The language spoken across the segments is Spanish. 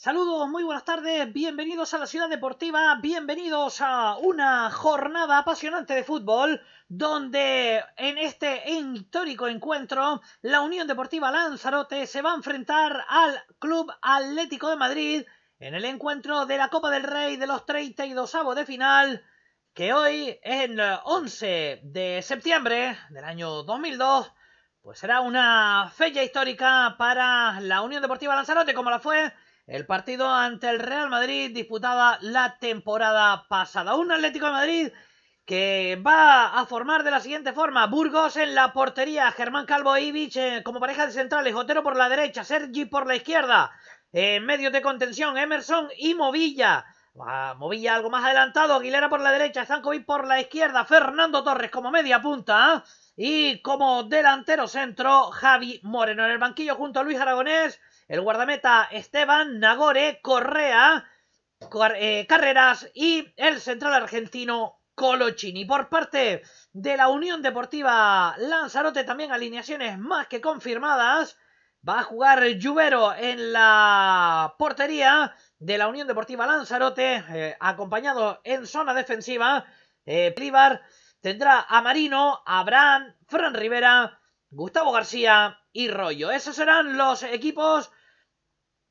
Saludos, muy buenas tardes, bienvenidos a la Ciudad Deportiva, bienvenidos a una jornada apasionante de fútbol, donde en este histórico encuentro la Unión Deportiva Lanzarote se va a enfrentar al Club Atlético de Madrid en el encuentro de la Copa del Rey de los 32 avos de final, que hoy, el 11 de septiembre del año 2002, pues será una fecha histórica para la Unión Deportiva Lanzarote, como la fue el partido ante el Real Madrid disputada la temporada pasada. Un Atlético de Madrid que va a formar de la siguiente forma. Burgos en la portería, Germán Calvo y e eh, como pareja de centrales, Otero por la derecha, Sergi por la izquierda. En medio de contención, Emerson y Movilla. Movilla algo más adelantado, Aguilera por la derecha, Zankovic por la izquierda, Fernando Torres como media punta. ¿eh? Y como delantero centro, Javi Moreno en el banquillo junto a Luis Aragonés el guardameta Esteban Nagore Correa, eh, Carreras y el central argentino Colochini. Por parte de la Unión Deportiva Lanzarote también alineaciones más que confirmadas. Va a jugar Lluvero en la portería de la Unión Deportiva Lanzarote, eh, acompañado en zona defensiva. Eh, tendrá a Marino, Abraham, Fran Rivera, Gustavo García y Rollo. Esos serán los equipos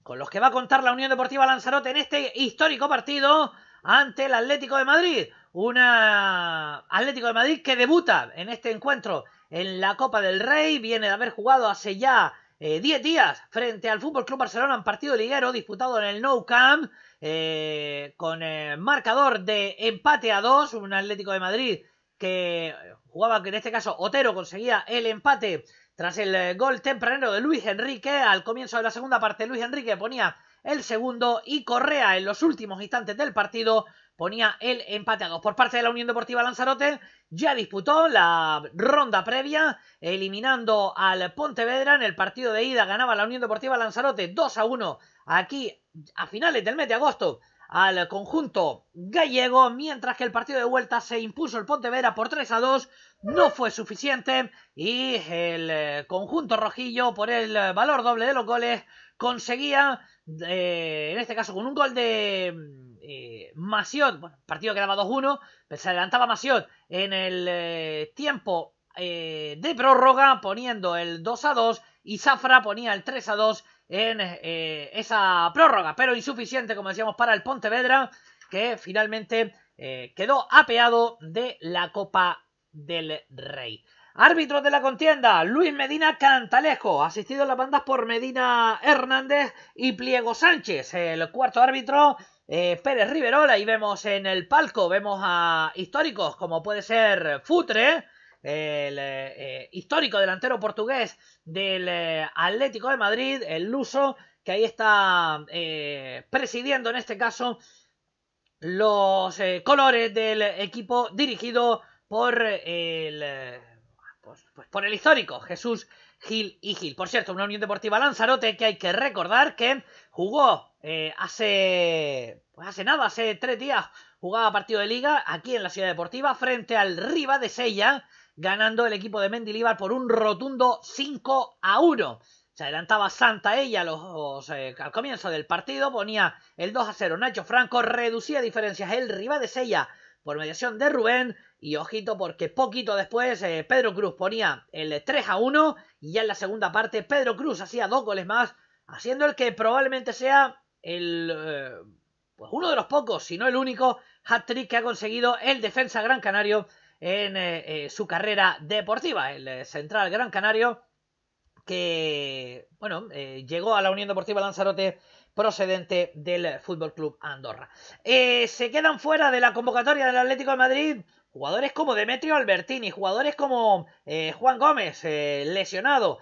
con los que va a contar la Unión Deportiva Lanzarote en este histórico partido ante el Atlético de Madrid. Un Atlético de Madrid que debuta en este encuentro en la Copa del Rey, viene de haber jugado hace ya 10 eh, días frente al Fútbol Club Barcelona en partido liguero disputado en el Nou Camp eh, con eh, marcador de empate a 2, un Atlético de Madrid que jugaba que en este caso Otero conseguía el empate tras el eh, gol temprano de Luis Enrique, al comienzo de la segunda parte Luis Enrique ponía el segundo y Correa en los últimos instantes del partido ponía el empate a dos. Por parte de la Unión Deportiva Lanzarote ya disputó la ronda previa eliminando al Pontevedra en el partido de ida ganaba la Unión Deportiva Lanzarote 2 a 1 aquí a finales del mes de agosto al conjunto gallego, mientras que el partido de vuelta se impuso el Pontevera por 3 a 2, no fue suficiente y el eh, conjunto rojillo por el eh, valor doble de los goles conseguía, eh, en este caso con un gol de mm, eh, Masiot, bueno, partido quedaba 2-1, se adelantaba Masiot en el tiempo de prórroga poniendo el 2 a 2 y Zafra ponía el 3 a 2 en eh, esa prórroga, pero insuficiente, como decíamos, para el Pontevedra, que finalmente eh, quedó apeado de la Copa del Rey. Árbitro de la contienda, Luis Medina Cantalejo, asistido a las bandas por Medina Hernández y Pliego Sánchez. El cuarto árbitro, eh, Pérez Riverola, y vemos en el palco, vemos a históricos como puede ser Futre, el eh, eh, histórico delantero portugués del eh, Atlético de Madrid, el luso, que ahí está presidiendo en este caso los colores del equipo dirigido por el, pues, pues, por el histórico Jesús Gil y Gil. Por cierto, una Unión Deportiva Lanzarote que hay que recordar que jugó hace, pues hace nada, hace tres días jugaba partido de liga aquí en la Ciudad Deportiva frente al Riva de Sella ganando el equipo de Mendilibar por un rotundo 5 a 1. Se adelantaba Santa ella los, eh, al comienzo del partido, ponía el 2 a 0 Nacho Franco, reducía diferencias el Riva de Sella por mediación de Rubén y ojito porque poquito después eh, Pedro Cruz ponía el 3 a 1 y ya en la segunda parte Pedro Cruz hacía dos goles más, haciendo el que probablemente sea el... Eh, pues uno de los pocos, si no el único, hat-trick que ha conseguido el defensa gran canario en eh, eh, su carrera deportiva. El eh, central gran canario que, bueno, llegó a la Unión Deportiva Lanzarote procedente del Fútbol Club Andorra. se quedan fuera de la convocatoria del Atlético de Madrid jugadores como Demetrio Albertini, jugadores como Juan Gómez, lesionado,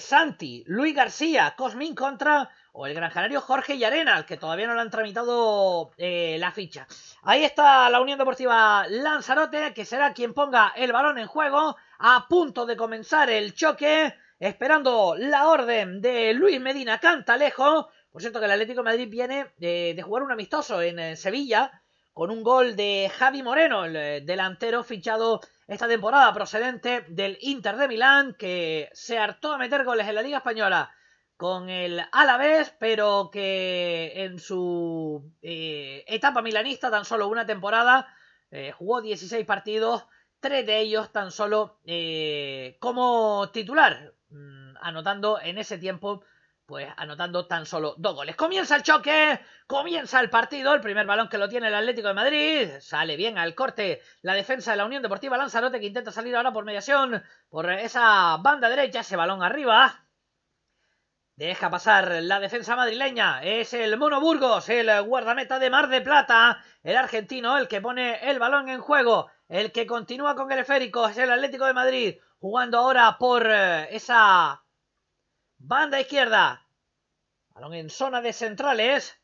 Santi, Luis García, Cosmin Contra, o el granjanario Jorge Yarena al que todavía no le han tramitado eh, la ficha. Ahí está la Unión Deportiva Lanzarote, que será quien ponga el balón en juego, a punto de comenzar el choque, esperando la orden de Luis Medina Cantalejo. Por cierto que el Atlético Madrid viene eh, de, jugar un amistoso en eh, Sevilla, con un gol de Javi Moreno, el delantero fichado esta temporada procedente del Inter de Milán, que se hartó a meter goles en la Liga Española con el Alavés, pero que en su eh, etapa milanista, tan solo una temporada, eh, jugó 16 partidos, tres de ellos tan solo eh, como titular, mm, anotando en ese tiempo, pues anotando tan solo dos goles. Comienza el choque, comienza el partido, el primer balón que lo tiene el Atlético de Madrid, sale bien al corte la defensa de la Unión Deportiva Lanzarote que intenta salir ahora por mediación, por esa banda derecha, ese balón arriba, Deja pasar la defensa madrileña. Es el Mono Burgos, el guardameta de Mar de Plata. El argentino, el que pone el balón en juego. El que continúa con el esférico es el Atlético de Madrid. Jugando ahora por eh, esa banda izquierda. Balón en zona de centrales.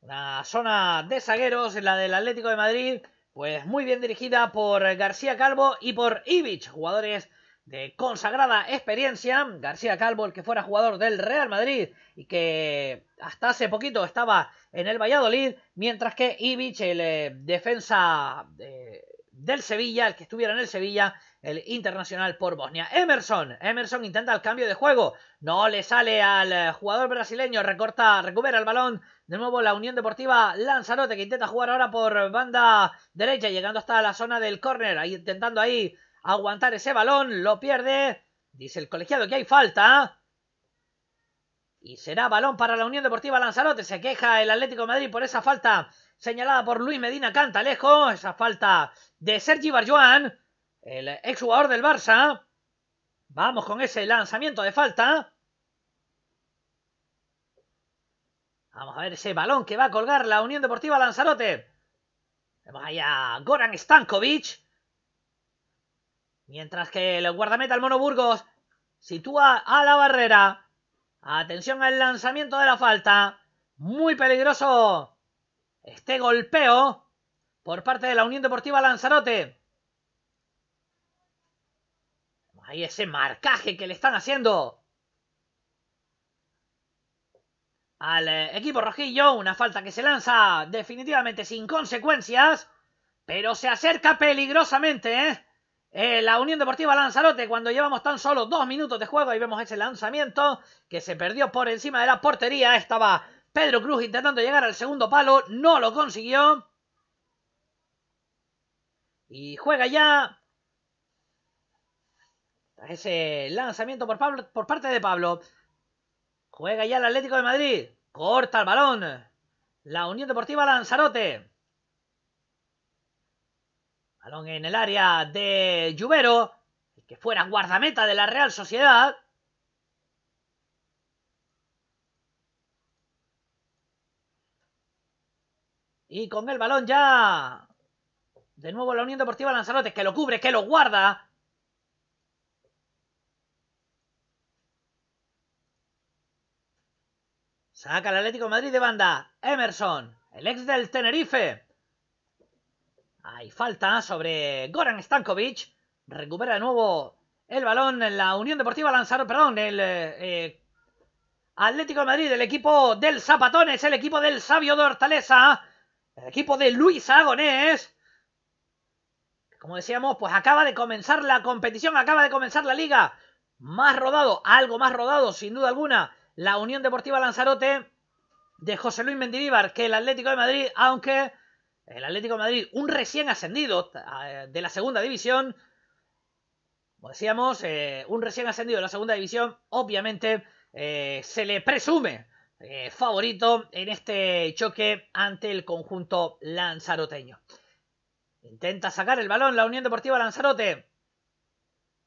Una zona de zagueros, la del Atlético de Madrid. Pues muy bien dirigida por García Calvo y por Ivich. Jugadores de consagrada experiencia, García Calvo, el que fuera jugador del Real Madrid y que hasta hace poquito estaba en el Valladolid, mientras que Ibich el eh, defensa eh, del Sevilla, el que estuviera en el Sevilla, el internacional por Bosnia. Emerson, Emerson intenta el cambio de juego, no le sale al eh, jugador brasileño, recorta, recupera el balón, de nuevo la Unión Deportiva Lanzarote que intenta jugar ahora por banda derecha, llegando hasta la zona del córner, intentando ahí aguantar ese balón, lo pierde, dice el colegiado que hay falta. Y será balón para la Unión Deportiva Lanzarote, se queja el Atlético de Madrid por esa falta señalada por Luis Medina Cantalejo, esa falta de Sergi Barjuan, el exjugador del Barça. Vamos con ese lanzamiento de falta. Vamos a ver ese balón que va a colgar la Unión Deportiva Lanzarote. Vaya ahí Goran Stankovic. Mientras que el guardameta, el Mono Burgos, sitúa a la barrera. Atención al lanzamiento de la falta. Muy peligroso este golpeo por parte de la Unión Deportiva Lanzarote. Ahí ese marcaje que le están haciendo al eh, equipo rojillo. Una falta que se lanza definitivamente sin consecuencias. Pero se acerca peligrosamente ¿eh? Eh, la Unión Deportiva Lanzarote, cuando llevamos tan solo dos minutos de juego, ahí vemos ese lanzamiento que se perdió por encima de la portería. Estaba Pedro Cruz intentando llegar al segundo palo, no lo consiguió. Y juega ya. Ese lanzamiento por, por parte de Pablo. Juega ya el Atlético de Madrid. Corta el balón. La Unión Deportiva Lanzarote. Balón en el área de Lluvero, que fuera guardameta de la Real Sociedad. Y con el balón ya. De nuevo la Unión Deportiva Lanzarote, que lo cubre, que lo guarda. Saca el Atlético Madrid de banda. Emerson, el ex del Tenerife. Hay falta sobre Goran Stankovic. Recupera de nuevo el balón en la Unión Deportiva Lanzarote, perdón, el eh, eh, Atlético de Madrid, el equipo del Zapatones, el equipo del Sabio de Hortaleza, el equipo de Luis Agonés. Como decíamos, pues acaba de comenzar la competición, acaba de comenzar la liga. Más rodado, algo más rodado, sin duda alguna, la Unión Deportiva Lanzarote de José Luis Mendiríbar que el Atlético de Madrid, aunque el Atlético Madrid, un recién ascendido eh, de la segunda división. Como decíamos, eh, un recién ascendido de la segunda división, obviamente eh, se le presume favorito en este choque ante el conjunto lanzaroteño. Intenta sacar el balón la Unión Deportiva Lanzarote.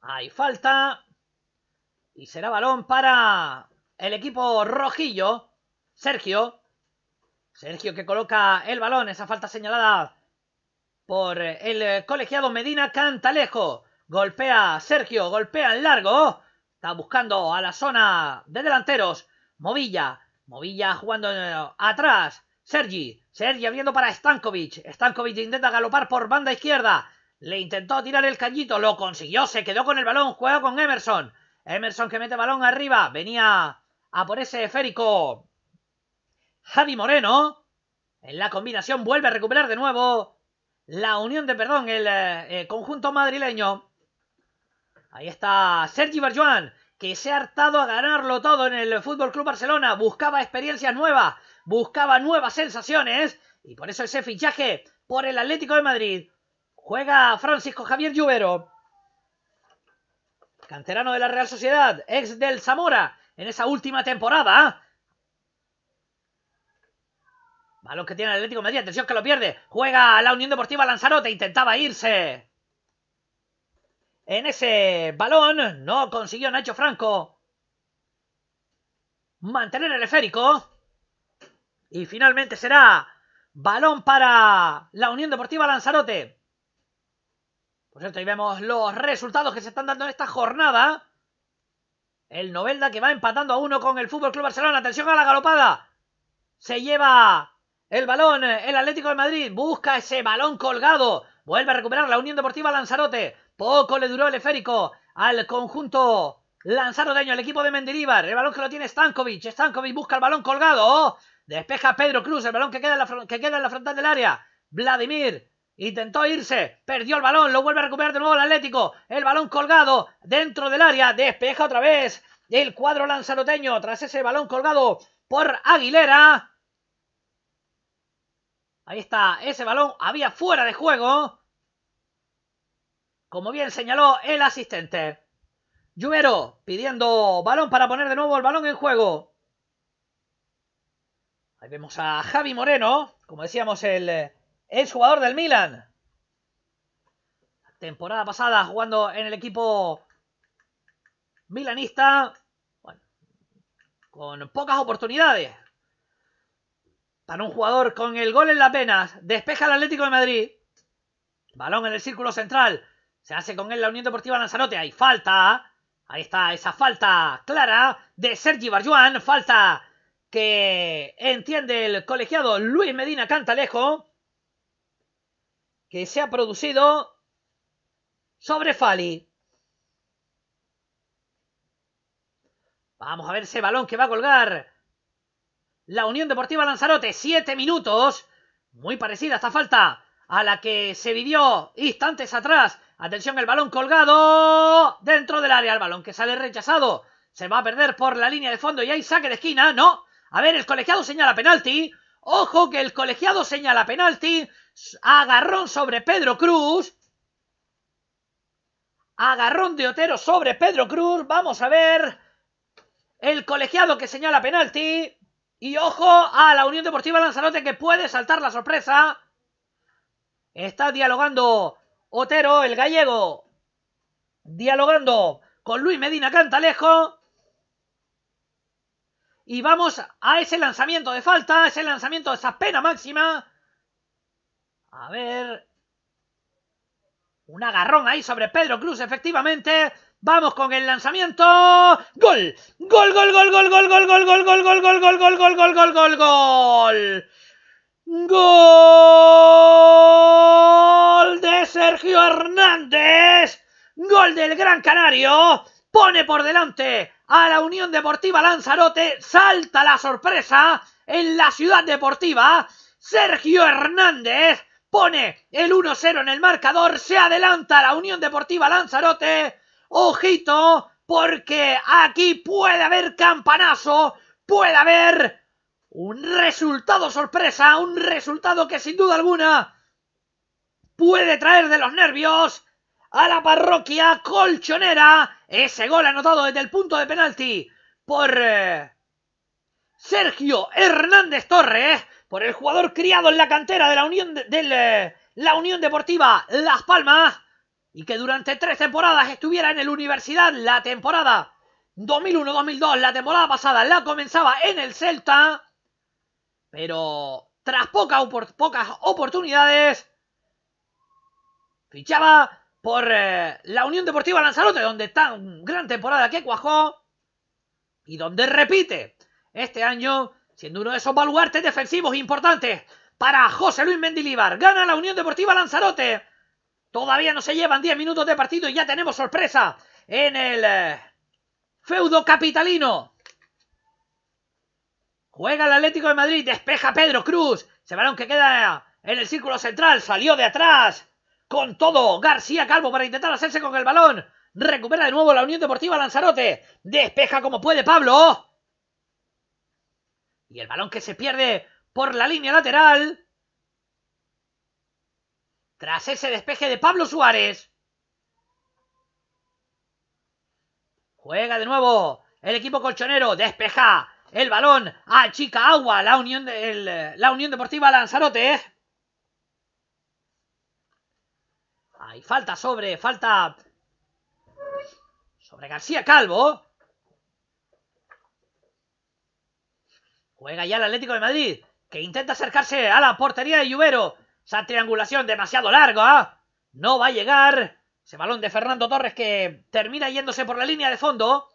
Hay falta. Y será balón para el equipo rojillo. Sergio. Sergio que coloca el balón, esa falta señalada por el eh, colegiado Medina Cantalejo. Golpea Sergio, golpea en largo. Está buscando a la zona de delanteros. Movilla, Movilla jugando eh, atrás. Sergi, Sergi abriendo para Stankovic. Stankovic intenta galopar por banda izquierda. Le intentó tirar el cañito, lo consiguió, se quedó con el balón, juega con Emerson. Emerson que mete balón arriba, venía a por ese esférico Javi Moreno. En la combinación vuelve a recuperar de nuevo la unión de, perdón, el eh, eh, conjunto madrileño. Ahí está Sergi Berjuan, que se ha hartado a ganarlo todo en el Fútbol Club Barcelona. Buscaba experiencias nuevas, buscaba nuevas sensaciones y por eso ese fichaje por el Atlético de Madrid. Juega Francisco Javier Lluvero, canterano de la Real Sociedad, ex del Zamora en esa última temporada. Balón que tiene el Atlético de Madrid. Atención que lo pierde. Juega la Unión Deportiva Lanzarote. Intentaba irse. En ese balón no consiguió Nacho Franco mantener el esférico. Y finalmente será balón para la Unión Deportiva Lanzarote. Por cierto, ahí vemos los resultados que se están dando en esta jornada. El Novelda que va empatando a uno con el Fútbol Club Barcelona. Atención a la galopada. Se lleva el balón, el Atlético de Madrid busca ese balón colgado. Vuelve a recuperar la Unión Deportiva Lanzarote. Poco le duró el eférico al conjunto lanzaroteño, el equipo de Mendilibar. El balón que lo tiene Stankovic. Stankovic busca el balón colgado. Despeja Pedro Cruz, el balón que queda en la, que queda en la frontal del área. Vladimir Intentó irse, perdió el balón, lo vuelve a recuperar de nuevo el Atlético. El balón colgado dentro del área, despeja otra vez el cuadro lanzaroteño tras ese balón colgado por Aguilera. Ahí está, ese balón había fuera de juego. Como bien señaló el asistente. Lluvero pidiendo balón para poner de nuevo el balón en juego. Ahí vemos a Javi Moreno, como decíamos, el, el jugador del Milan. temporada pasada jugando en el equipo milanista. Bueno, con pocas oportunidades para un jugador con el gol en las venas, despeja al Atlético de Madrid, balón en el círculo central, se hace con él la Unión Deportiva Lanzarote, hay falta, ahí está esa falta clara de Sergi Barjuan, falta que entiende el colegiado Luis Medina Cantalejo, que se ha producido sobre Fali. Vamos a ver ese balón que va a colgar la Unión Deportiva Lanzarote, 7 minutos, muy parecida a esta falta a la que se vivió instantes atrás. Atención, el balón colgado dentro del área, el balón que sale rechazado, se va a perder por la línea de fondo y hay saque de esquina, ¿no? A ver, el colegiado señala penalti, ojo que el colegiado señala penalti, agarrón sobre Pedro Cruz, agarrón de Otero sobre Pedro Cruz, vamos a ver, el colegiado que señala penalti, y ojo a la Unión Deportiva Lanzarote que puede saltar la sorpresa. Está dialogando Otero, el gallego. Dialogando con Luis Medina Cantalejo. Y vamos a ese lanzamiento de falta, ese lanzamiento de esa pena máxima. A ver. Un agarrón ahí sobre Pedro Cruz, efectivamente. Vamos con el lanzamiento. Gol. Gol, gol, gol, gol, gol, gol, gol, gol, gol, gol, gol, gol, gol, gol, gol, gol, gol. Gol de Sergio Hernández. Gol del Gran Canario. Pone por delante a la Unión Deportiva Lanzarote. Salta la sorpresa en la ciudad deportiva. Sergio Hernández pone el 1-0 en el marcador. Se adelanta la Unión Deportiva Lanzarote ojito, porque aquí puede haber campanazo, puede haber un resultado sorpresa, un resultado que sin duda alguna puede traer de los nervios a la parroquia colchonera ese gol anotado desde el punto de penalti por eh, Sergio Hernández Torres, por el jugador criado en la cantera de la Unión, eh, la Unión Deportiva Las Palmas y que durante tres temporadas estuviera en el Universidad la temporada 2001-2002, la temporada pasada la comenzaba en el Celta, pero tras pocas oportunidades fichaba por eh, la Unión Deportiva Lanzarote, donde una gran temporada que cuajó y donde repite este año siendo uno de esos baluartes defensivos importantes para José Luis Mendilibar. Gana la Unión Deportiva Lanzarote Todavía no se llevan 10 minutos de partido y ya tenemos sorpresa en el eh, feudo capitalino. Juega el Atlético de Madrid, despeja Pedro Cruz. Se balón que queda en el círculo central, salió de atrás. Con todo, García Calvo para intentar hacerse con el balón. Recupera de nuevo la Unión Deportiva Lanzarote. Despeja como puede Pablo. Y el balón que se pierde por la línea lateral. Tras ese despeje de Pablo Suárez. Juega de nuevo el equipo colchonero. Despeja el balón a Chica Agua. La Unión, de, la unión Deportiva Lanzarote. Hay falta sobre, falta sobre García Calvo. Juega ya el Atlético de Madrid, que intenta acercarse a la portería de Lluvero. Esa triangulación demasiado larga. ¿ah? No va a llegar. Ese balón de Fernando Torres que termina yéndose por la línea de fondo.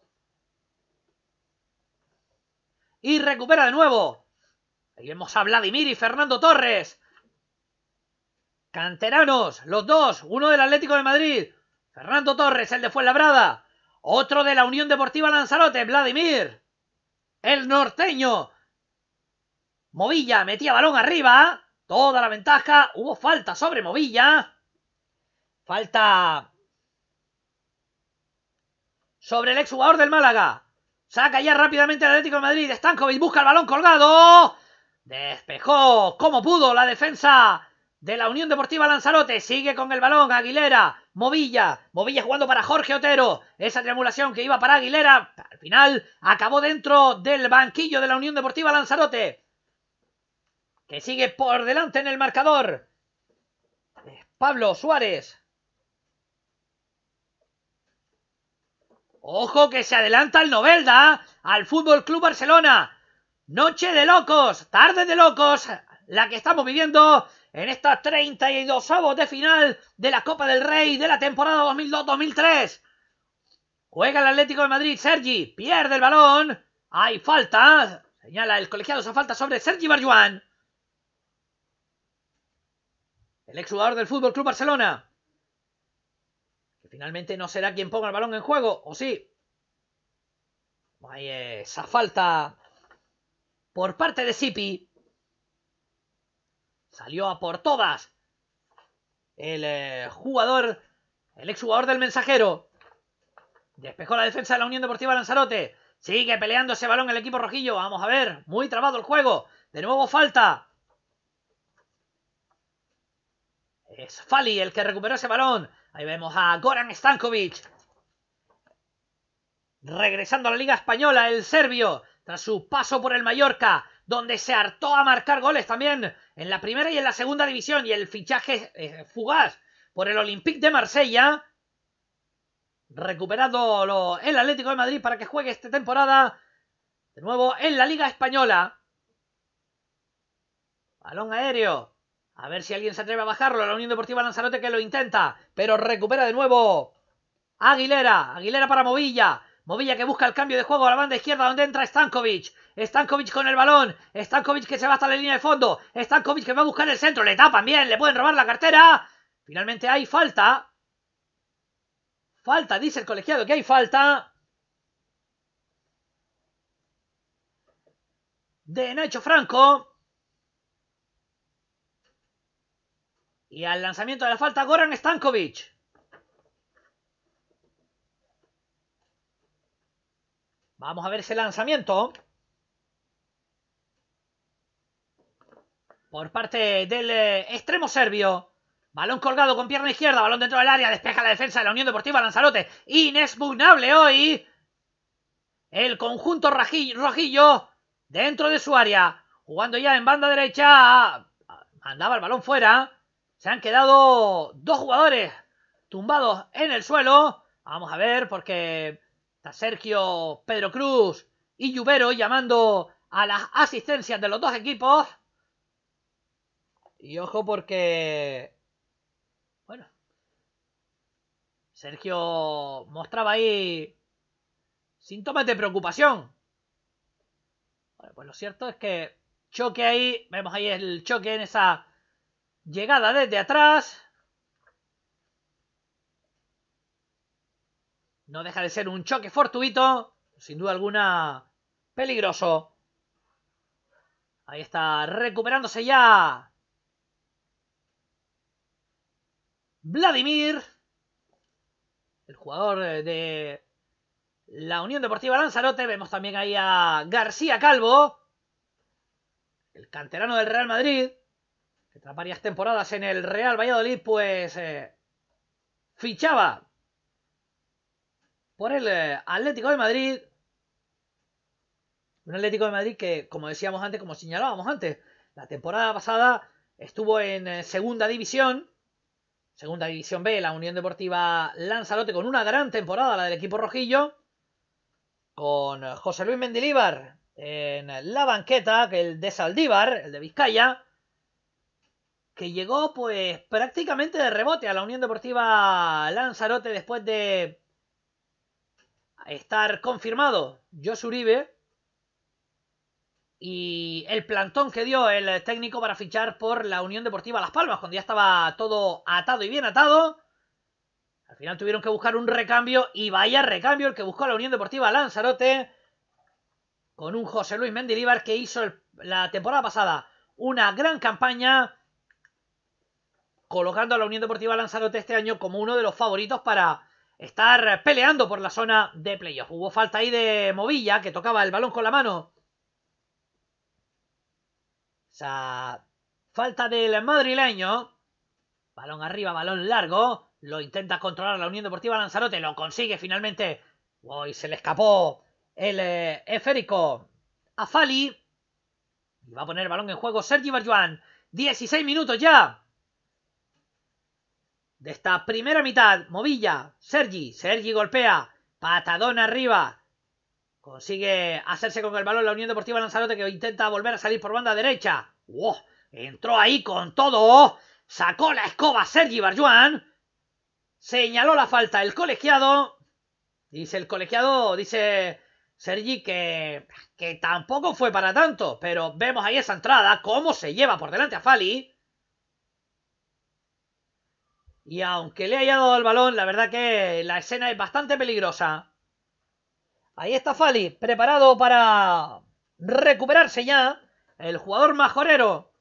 Y recupera de nuevo. Ahí vemos a Vladimir y Fernando Torres. Canteranos, los dos. Uno del Atlético de Madrid. Fernando Torres, el de Fuenlabrada. Otro de la Unión Deportiva Lanzarote, Vladimir. El norteño. Movilla, metía balón arriba toda la ventaja. Hubo falta sobre Movilla. Falta sobre el exjugador del Málaga. Saca ya rápidamente el Atlético de Madrid. Stankovic busca el balón colgado. Despejó como pudo la defensa de la Unión Deportiva Lanzarote. Sigue con el balón Aguilera. Movilla. Movilla jugando para Jorge Otero. Esa triangulación que iba para Aguilera. Al final acabó dentro del banquillo de la Unión Deportiva Lanzarote que sigue por delante en el marcador. Pablo Suárez. Ojo que se adelanta el Novelda ¿eh? al Fútbol Club Barcelona. Noche de locos, tarde de locos, la que estamos viviendo en esta 32 avos de final de la Copa del Rey de la temporada 2002-2003. Juega el Atlético de Madrid, Sergi, pierde el balón. Hay falta, señala el colegiado esa falta sobre Sergi Barjuan el exjugador del Fútbol Club Barcelona, que finalmente no será quien ponga el balón en juego, o sí. esa falta por parte de Sipi. Salió a por todas el eh, jugador, el exjugador del mensajero. Despejó la defensa de la Unión Deportiva Lanzarote. Sigue peleando ese balón el equipo rojillo. Vamos a ver. Muy trabado el juego. De nuevo falta. Es Fali el que recuperó ese balón. Ahí vemos a Goran Stankovic. Regresando a la Liga Española, el serbio, tras su paso por el Mallorca, donde se hartó a marcar goles también en la primera y en la segunda división, y el fichaje eh, fugaz por el Olympique de Marsella, recuperando el Atlético de Madrid para que juegue esta temporada, de nuevo en la Liga Española. Balón aéreo a ver si alguien se atreve a bajarlo. La Unión Deportiva Lanzarote que lo intenta, pero recupera de nuevo. Aguilera, Aguilera para Movilla. Movilla que busca el cambio de juego a la banda izquierda donde entra Stankovic. Stankovic con el balón. Stankovic que se va hasta la línea de fondo. Stankovic que va a buscar el centro. Le tapan bien. Le pueden robar la cartera. Finalmente hay falta. Falta, dice el colegiado que hay falta. De Nacho Franco. Y al lanzamiento de la falta, Goran Stankovic. Vamos a ver ese lanzamiento. Por parte del eh, extremo serbio. Balón colgado con pierna izquierda. Balón dentro del área. Despeja la defensa de la Unión Deportiva Lanzarote. Inexpugnable hoy. El conjunto rojillo dentro de su área. Jugando ya en banda derecha. Andaba el balón fuera. Se han quedado dos jugadores tumbados en el suelo. Vamos a ver, porque está Sergio, Pedro Cruz y Lluvero llamando a las asistencias de los dos equipos. Y ojo porque... Bueno. Sergio mostraba ahí síntomas de preocupación. pues lo cierto es que choque ahí, vemos ahí el choque en esa Llegada desde atrás. No deja de ser un choque fortuito. Sin duda alguna peligroso. Ahí está recuperándose ya. Vladimir. El jugador de la Unión Deportiva Lanzarote. Vemos también ahí a García Calvo. El canterano del Real Madrid que tras varias temporadas en el Real Valladolid, pues eh, fichaba por el eh, Atlético de Madrid. Un Atlético de Madrid que, como decíamos antes, como señalábamos antes, la temporada pasada estuvo en eh, segunda división, segunda división B, la Unión Deportiva Lanzarote, con una gran temporada, la del equipo rojillo, con José Luis Mendilíbar en la banqueta, que el de Saldívar, el de Vizcaya, que llegó pues prácticamente de rebote a la Unión Deportiva Lanzarote después de estar confirmado Jos Uribe y el plantón que dio el técnico para fichar por la Unión Deportiva Las Palmas cuando ya estaba todo atado y bien atado. Al final tuvieron que buscar un recambio y vaya recambio el que buscó la Unión Deportiva Lanzarote con un José Luis Mendilibar que hizo la temporada pasada una gran campaña colocando a la Unión Deportiva Lanzarote este año como uno de los favoritos para estar peleando por la zona de playoff. Hubo falta ahí de Movilla, que tocaba el balón con la mano. sea, falta del madrileño. Balón arriba, balón largo. Lo intenta controlar la Unión Deportiva Lanzarote. Lo consigue finalmente. Uy, se le escapó el eférico. Eh, esférico a Fali. Y va a poner el balón en juego Sergi Barjuan. 16 minutos ya de esta primera mitad. Movilla, Sergi, Sergi golpea, patadón arriba. Consigue hacerse con el balón la Unión Deportiva Lanzarote que intenta volver a salir por banda derecha. ¡Wow! ¡Oh! Entró ahí con todo. Sacó la escoba Sergi Barjuan. Señaló la falta el colegiado. Dice el colegiado, dice Sergi que, que tampoco fue para tanto. Pero vemos ahí esa entrada, cómo se lleva por delante a Fali. Y aunque le haya dado el balón, la verdad que la escena es bastante peligrosa. Ahí está Fali, preparado para recuperarse ya. El jugador majorero.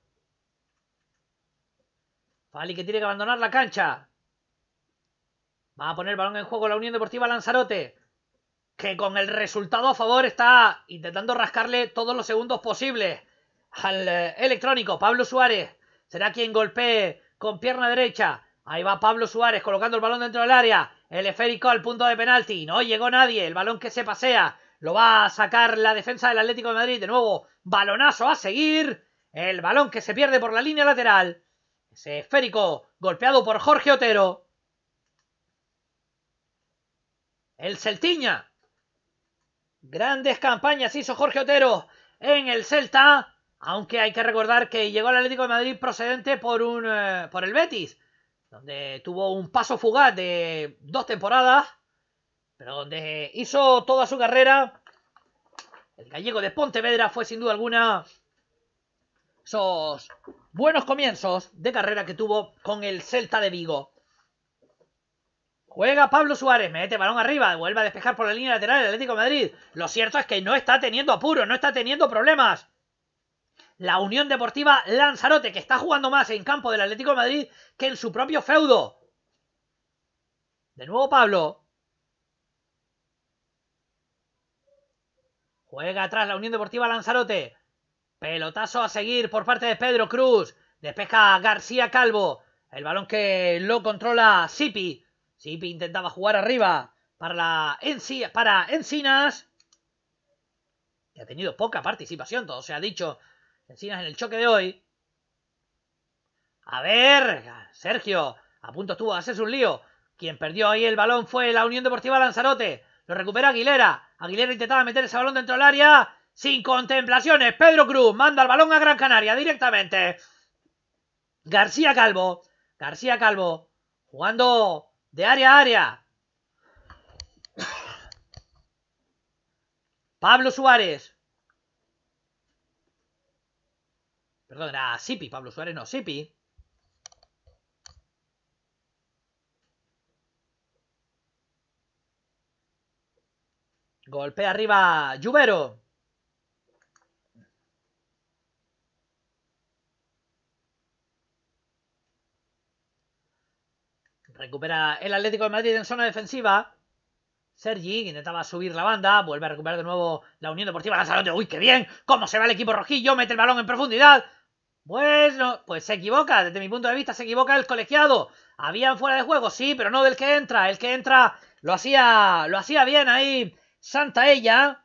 Fali que tiene que abandonar la cancha. Va a poner el balón en juego la Unión Deportiva Lanzarote. Que con el resultado a favor está intentando rascarle todos los segundos posibles al eh, electrónico. Pablo Suárez será quien golpee con pierna derecha. Ahí va Pablo Suárez colocando el balón dentro del área. El esférico al punto de penalti. No llegó nadie. El balón que se pasea. Lo va a sacar la defensa del Atlético de Madrid. De nuevo, balonazo a seguir. El balón que se pierde por la línea lateral. Ese esférico golpeado por Jorge Otero. El Celtiña. Grandes campañas hizo Jorge Otero en el Celta. Aunque hay que recordar que llegó al Atlético de Madrid procedente por, un, eh, por el Betis donde tuvo un paso fugaz de dos temporadas, pero donde hizo toda su carrera. El gallego de Pontevedra fue sin duda alguna esos buenos comienzos de carrera que tuvo con el Celta de Vigo. Juega Pablo Suárez, mete balón arriba, vuelve a despejar por la línea lateral el Atlético de Madrid. Lo cierto es que no está teniendo apuros, no está teniendo problemas la Unión Deportiva Lanzarote, que está jugando más en campo del Atlético de Madrid que en su propio feudo. De nuevo Pablo. Juega atrás la Unión Deportiva Lanzarote. Pelotazo a seguir por parte de Pedro Cruz. Despeja García Calvo. El balón que lo controla Sipi. Sipi intentaba jugar arriba para, para Encinas. Que ha tenido poca participación, todo se ha dicho Encinas en el choque de hoy. A ver, Sergio, a punto estuvo de un lío. Quien perdió ahí el balón fue la Unión Deportiva Lanzarote. Lo recupera Aguilera. Aguilera intentaba meter ese balón dentro del área. Sin contemplaciones. Pedro Cruz manda el balón a Gran Canaria directamente. García Calvo. García Calvo. Jugando de área a área. Pablo Suárez. Perdón, era Sipi, Pablo Suárez no, Sipi. Golpea arriba Lluvero. Recupera el Atlético de Madrid en zona defensiva. Sergi, que intentaba subir la banda, vuelve a recuperar de nuevo la Unión Deportiva Lanzarote. ¡Uy, qué bien! ¿Cómo se va el equipo rojillo? Mete el balón en profundidad pues se equivoca, desde mi punto de vista se equivoca el colegiado. Habían fuera de juego, sí, pero no del que entra. El que entra lo hacía, lo hacía bien ahí Santa ella.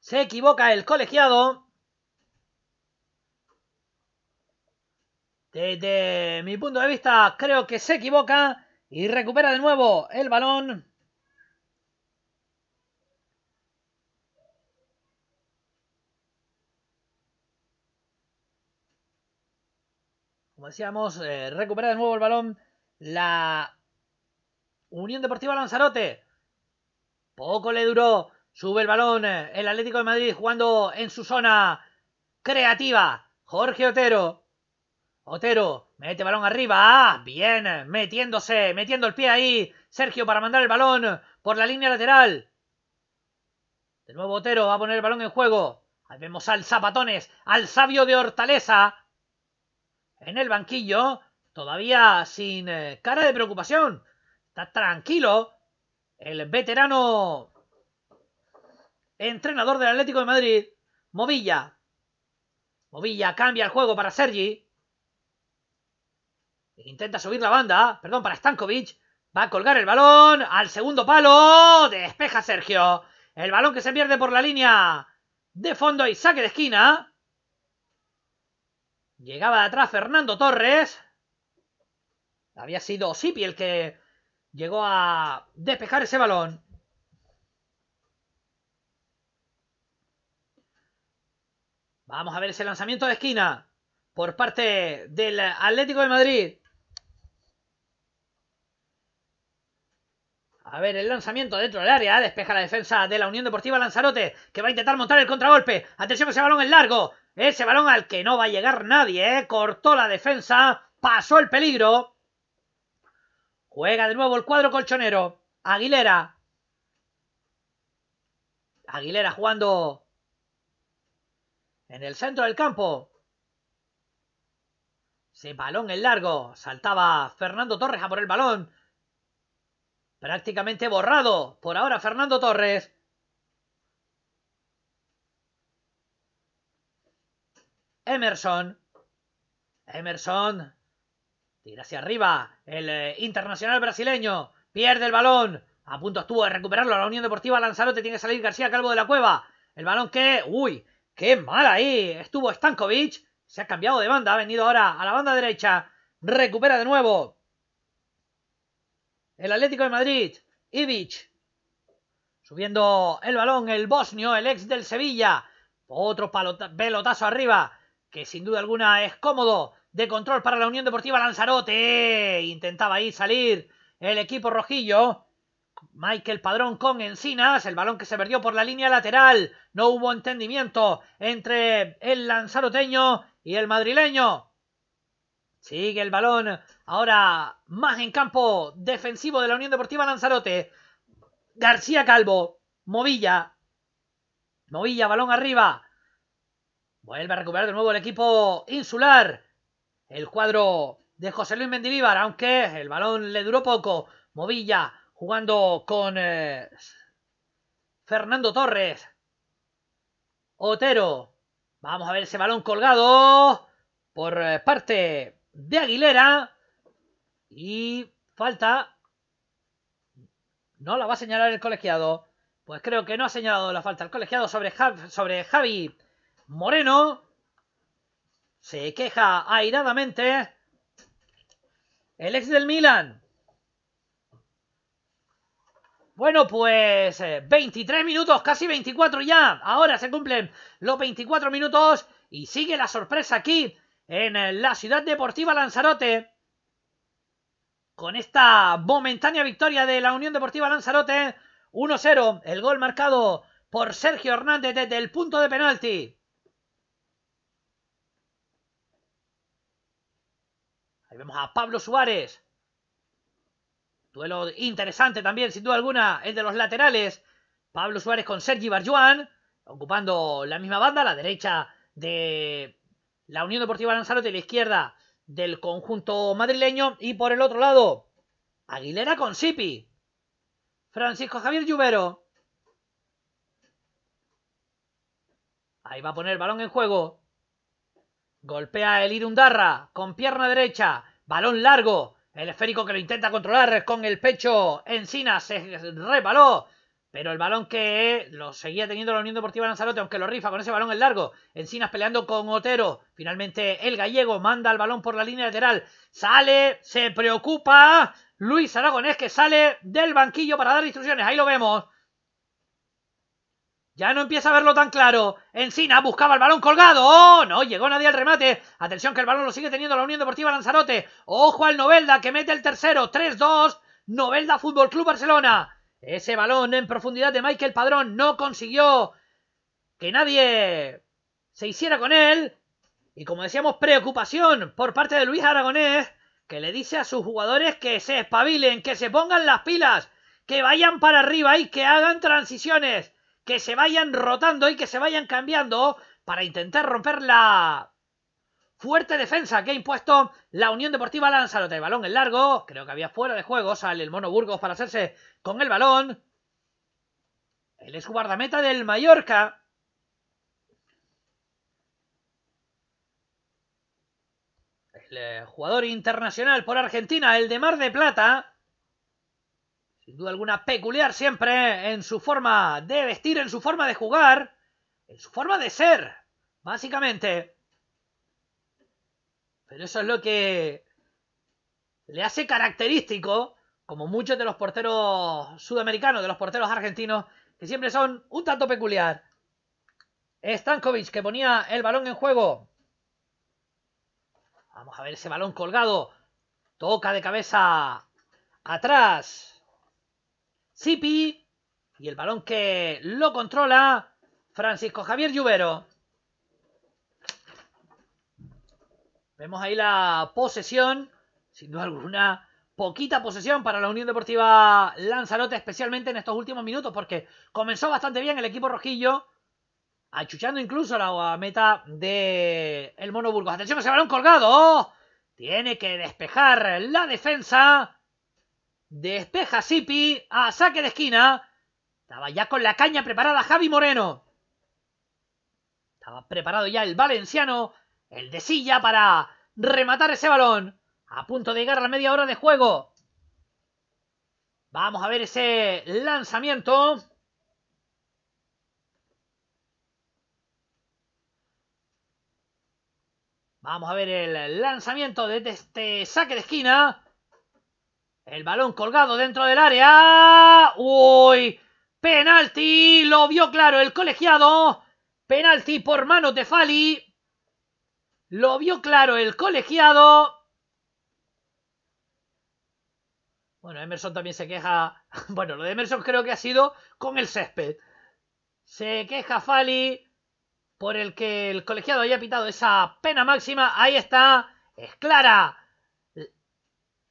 Se equivoca el colegiado. Desde mi punto de vista creo que se equivoca y recupera de nuevo el balón. como decíamos, eh, recupera de nuevo el balón la Unión Deportiva Lanzarote. Poco le duró. Sube el balón eh, el Atlético de Madrid jugando en su zona creativa. Jorge Otero. Otero mete balón arriba. bien, metiéndose, metiendo el pie ahí. Sergio para mandar el balón por la línea lateral. De nuevo Otero va a poner el balón en juego. Ahí vemos al Zapatones, al sabio de Hortaleza en el banquillo, todavía sin eh, cara de preocupación. Está tranquilo el veterano entrenador del Atlético de Madrid, Movilla. Movilla cambia el juego para Sergi. Intenta subir la banda, perdón, para Stankovic. Va a colgar el balón al segundo palo. Despeja Sergio. El balón que se pierde por la línea de fondo y saque de esquina. Llegaba de atrás Fernando Torres. Había sido Sipi el que llegó a despejar ese balón. Vamos a ver ese lanzamiento de esquina por parte del Atlético de Madrid. A ver, el lanzamiento dentro del área. Despeja la defensa de la Unión Deportiva Lanzarote, que va a intentar montar el contragolpe. Atención ese balón es largo. Ese balón al que no va a llegar nadie, ¿eh? cortó la defensa, pasó el peligro. Juega de nuevo el cuadro colchonero. Aguilera. Aguilera jugando en el centro del campo. Ese balón el largo. Saltaba Fernando Torres a por el balón. Prácticamente borrado por ahora Fernando Torres. Emerson. Emerson tira hacia arriba. El eh, internacional brasileño pierde el balón. A punto estuvo de recuperarlo. La Unión Deportiva Lanzarote tiene que salir García Calvo de la cueva. El balón que. ¡Uy! ¡Qué mal ahí! Estuvo Stankovic. Se ha cambiado de banda. Ha venido ahora a la banda derecha. Recupera de nuevo. El Atlético de Madrid. Ivic. Subiendo el balón. El bosnio. El ex del Sevilla. Otro pelotazo arriba que sin duda alguna es cómodo de control para la Unión Deportiva Lanzarote. Intentaba ahí salir el equipo rojillo. Michael Padrón con Encinas, el balón que se perdió por la línea lateral. No hubo entendimiento entre el lanzaroteño y el madrileño. Sigue el balón ahora más en campo defensivo de la Unión Deportiva Lanzarote. García Calvo, Movilla. Movilla, balón arriba. Vuelve a recuperar de nuevo el equipo insular. El cuadro de José Luis Mendilíbar, aunque el balón le duró poco. Movilla jugando con eh, Fernando Torres. Otero. Vamos a ver ese balón colgado por eh, parte de Aguilera. Y falta. No la va a señalar el colegiado. Pues creo que no ha señalado la falta el colegiado sobre, sobre Javi Moreno se queja airadamente. El ex del Milan. Bueno, pues 23 eh, minutos, casi 24 ya. Ahora se cumplen los 24 minutos y sigue la sorpresa aquí en eh, la ciudad deportiva Lanzarote. Con esta momentánea victoria de la Unión Deportiva Lanzarote, 1-0, el gol marcado por Sergio Hernández desde el punto de penalti. vemos a Pablo Suárez. Duelo interesante también, sin duda alguna, el de los laterales. Pablo Suárez con Sergi Barjuan, ocupando la misma banda, la derecha de la Unión Deportiva Lanzarote y la izquierda del conjunto madrileño. Y por el otro lado, Aguilera con Sipi. Francisco Javier Lluvero. Ahí va a poner el balón en juego. Golpea el Irundarra con pierna derecha. Balón largo. El esférico que lo intenta controlar con el pecho. Encina se rebaló. Pero el balón que lo seguía teniendo la Unión Deportiva Lanzarote, aunque lo rifa con ese balón en largo. Encinas peleando con Otero. Finalmente el gallego manda el balón por la línea lateral. Sale, se preocupa. Luis Aragonés que sale del banquillo para dar instrucciones. Ahí lo vemos. Ya no empieza a verlo tan claro. Encina buscaba el balón colgado. ¡Oh! No llegó nadie al remate. Atención que el balón lo sigue teniendo la Unión Deportiva Lanzarote. Ojo al Novelda que mete el tercero. 3-2. Novelda Fútbol Club Barcelona. Ese balón en profundidad de Michael Padrón no consiguió que nadie se hiciera con él. Y como decíamos, preocupación por parte de Luis Aragonés, que le dice a sus jugadores que se espabilen, que se pongan las pilas, que vayan para arriba y que hagan transiciones que se vayan rotando y que se vayan cambiando para intentar romper la fuerte defensa que ha impuesto la Unión Deportiva Lanzarote. El balón en largo, creo que había fuera de juego, sale el Mono Burgos para hacerse con el balón. Él es guardameta del Mallorca. El eh, jugador internacional por Argentina, el de Mar de Plata sin duda alguna peculiar siempre ¿eh? en su forma de vestir, en su forma de jugar, en su forma de ser, básicamente. Pero eso es lo que le hace característico, como muchos de los porteros sudamericanos, de los porteros argentinos, que siempre son un tanto peculiar. Stankovic que ponía el balón en juego. Vamos a ver ese balón colgado. Toca de cabeza atrás. Sipi. Y el balón que lo controla Francisco Javier Lluvero. Vemos ahí la posesión. Sin duda alguna, poquita posesión para la Unión Deportiva Lanzarote, especialmente en estos últimos minutos, porque comenzó bastante bien el equipo rojillo, achuchando incluso la meta de el Mono Burgos. Atención, ese balón colgado. Oh, tiene que despejar la defensa Despeja Sipi a saque de esquina. Estaba ya con la caña preparada Javi Moreno. Estaba preparado ya el valenciano, el de silla para rematar ese balón. A punto de llegar a la media hora de juego. Vamos a ver ese lanzamiento. Vamos a ver el lanzamiento de este saque de esquina. El balón colgado dentro del área. ¡Uy! Penalti. Lo vio claro el colegiado. Penalti por manos de Fali. Lo vio claro el colegiado. Bueno, Emerson también se queja. Bueno, lo de Emerson creo que ha sido con el césped. Se queja Fali por el que el colegiado haya pitado esa pena máxima. Ahí está. Es clara.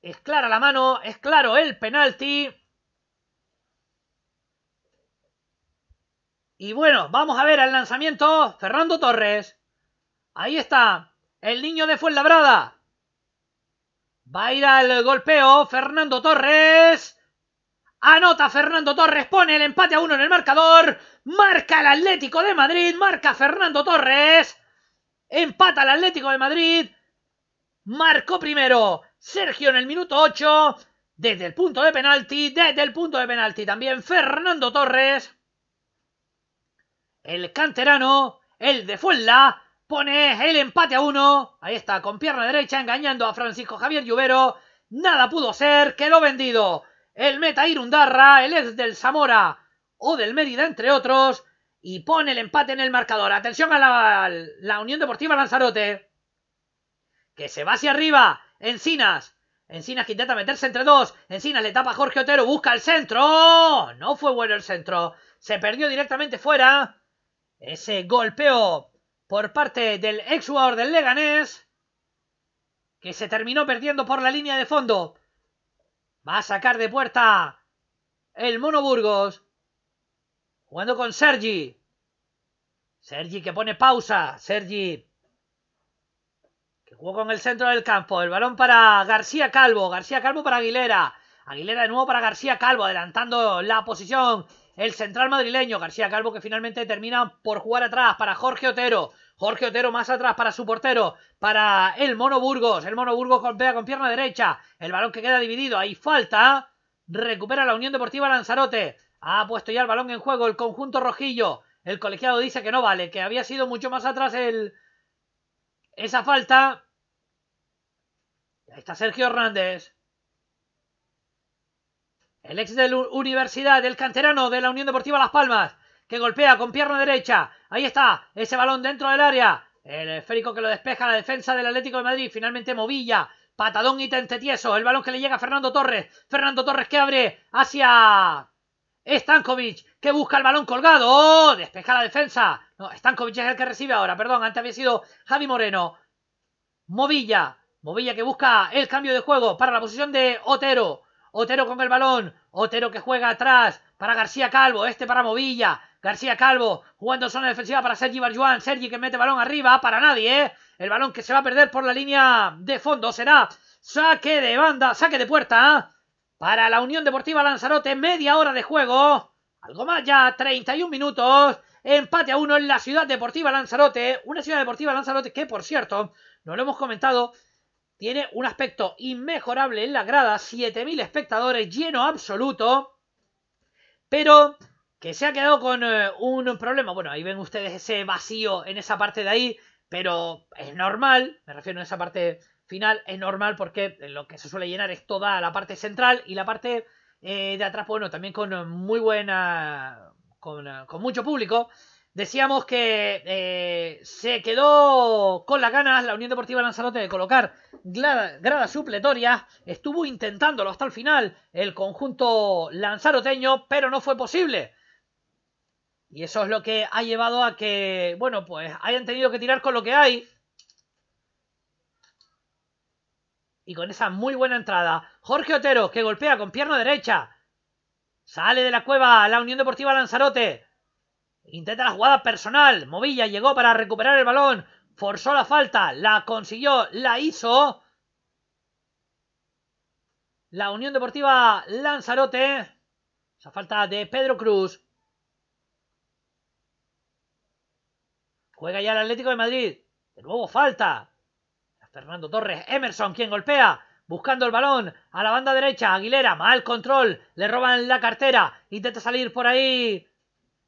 Es clara la mano, es claro el penalti. Y bueno, vamos a ver el lanzamiento. Fernando Torres. Ahí está. El niño de Fuenlabrada. Va a ir al golpeo. Fernando Torres. Anota Fernando Torres. Pone el empate a uno en el marcador. Marca el Atlético de Madrid. Marca Fernando Torres. Empata el Atlético de Madrid. Marcó primero Sergio en el minuto 8, desde el punto de penalti, desde el punto de penalti también Fernando Torres, el canterano, el de Fuenla, pone el empate a uno, ahí está, con pierna derecha engañando a Francisco Javier Lluvero, nada pudo ser, quedó vendido, el meta Irundarra, el ex del Zamora o del Mérida, entre otros, y pone el empate en el marcador. Atención a la, la Unión Deportiva Lanzarote, que se va hacia arriba, Encinas. Encinas que intenta meterse entre dos. Encinas le tapa a Jorge Otero. Busca el centro. ¡Oh! No fue bueno el centro. Se perdió directamente fuera. Ese golpeo por parte del ex del Leganés. Que se terminó perdiendo por la línea de fondo. Va a sacar de puerta el Mono Burgos. Jugando con Sergi. Sergi que pone pausa. Sergi Juego con el centro del campo. El balón para García Calvo. García Calvo para Aguilera. Aguilera de nuevo para García Calvo, adelantando la posición. El central madrileño, García Calvo, que finalmente termina por jugar atrás para Jorge Otero. Jorge Otero más atrás para su portero, para el Mono Burgos. El Mono Burgos golpea con pierna derecha. El balón que queda dividido. Ahí falta. Recupera la Unión Deportiva Lanzarote. Ha puesto ya el balón en juego el conjunto rojillo. El colegiado dice que no vale, que había sido mucho más atrás el... esa falta está Sergio Hernández. El ex de la Universidad, el canterano de la Unión Deportiva Las Palmas, que golpea con pierna derecha. Ahí está, ese balón dentro del área. El esférico que lo despeja la defensa del Atlético de Madrid. Finalmente Movilla, patadón y tentetieso. El balón que le llega a Fernando Torres. Fernando Torres que abre hacia Stankovic, que busca el balón colgado. ¡Oh! Despeja la defensa. No, Stankovic es el que recibe ahora, perdón. Antes había sido Javi Moreno. Movilla, Movilla que busca el cambio de juego para la posición de Otero. Otero con el balón. Otero que juega atrás para García Calvo. Este para Movilla. García Calvo jugando zona defensiva para Sergi Barjuan. Sergi que mete balón arriba para nadie. ¿eh? El balón que se va a perder por la línea de fondo será saque de banda, saque de puerta ¿eh? para la Unión Deportiva Lanzarote. Media hora de juego. Algo más ya, 31 minutos. Empate a uno en la Ciudad Deportiva Lanzarote. Una Ciudad Deportiva Lanzarote que, por cierto, no lo hemos comentado, tiene un aspecto inmejorable en la grada, 7.000 espectadores, lleno absoluto, pero que se ha quedado con eh, un problema. Bueno, ahí ven ustedes ese vacío en esa parte de ahí, pero es normal, me refiero a esa parte final, es normal porque lo que se suele llenar es toda la parte central y la parte eh, de atrás, bueno, también con muy buena, con, con mucho público. Decíamos que eh, se quedó con las ganas la Unión Deportiva Lanzarote de colocar gradas supletorias. Estuvo intentándolo hasta el final el conjunto lanzaroteño, pero no fue posible. Y eso es lo que ha llevado a que, bueno, pues hayan tenido que tirar con lo que hay. Y con esa muy buena entrada, Jorge Otero, que golpea con pierna derecha. Sale de la cueva la Unión Deportiva Lanzarote. Intenta la jugada personal. Movilla llegó para recuperar el balón. Forzó la falta. La consiguió. La hizo. La Unión Deportiva Lanzarote. Esa falta de Pedro Cruz. Juega ya el Atlético de Madrid. De nuevo falta. Fernando Torres. Emerson quien golpea. Buscando el balón. A la banda derecha. Aguilera. Mal control. Le roban la cartera. Intenta salir por ahí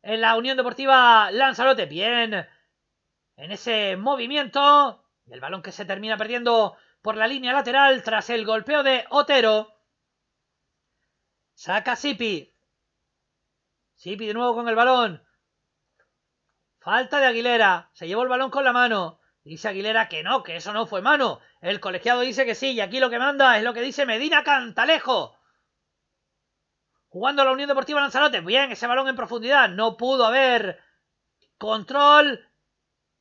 en la Unión Deportiva Lanzarote. Bien, en ese movimiento, el balón que se termina perdiendo por la línea lateral tras el golpeo de Otero. Saca Sipi. Sipi de nuevo con el balón. Falta de Aguilera. Se llevó el balón con la mano. Dice Aguilera que no, que eso no fue mano. El colegiado dice que sí. Y aquí lo que manda es lo que dice Medina Cantalejo. Jugando la Unión Deportiva Lanzarote. Bien, ese balón en profundidad. No pudo haber control.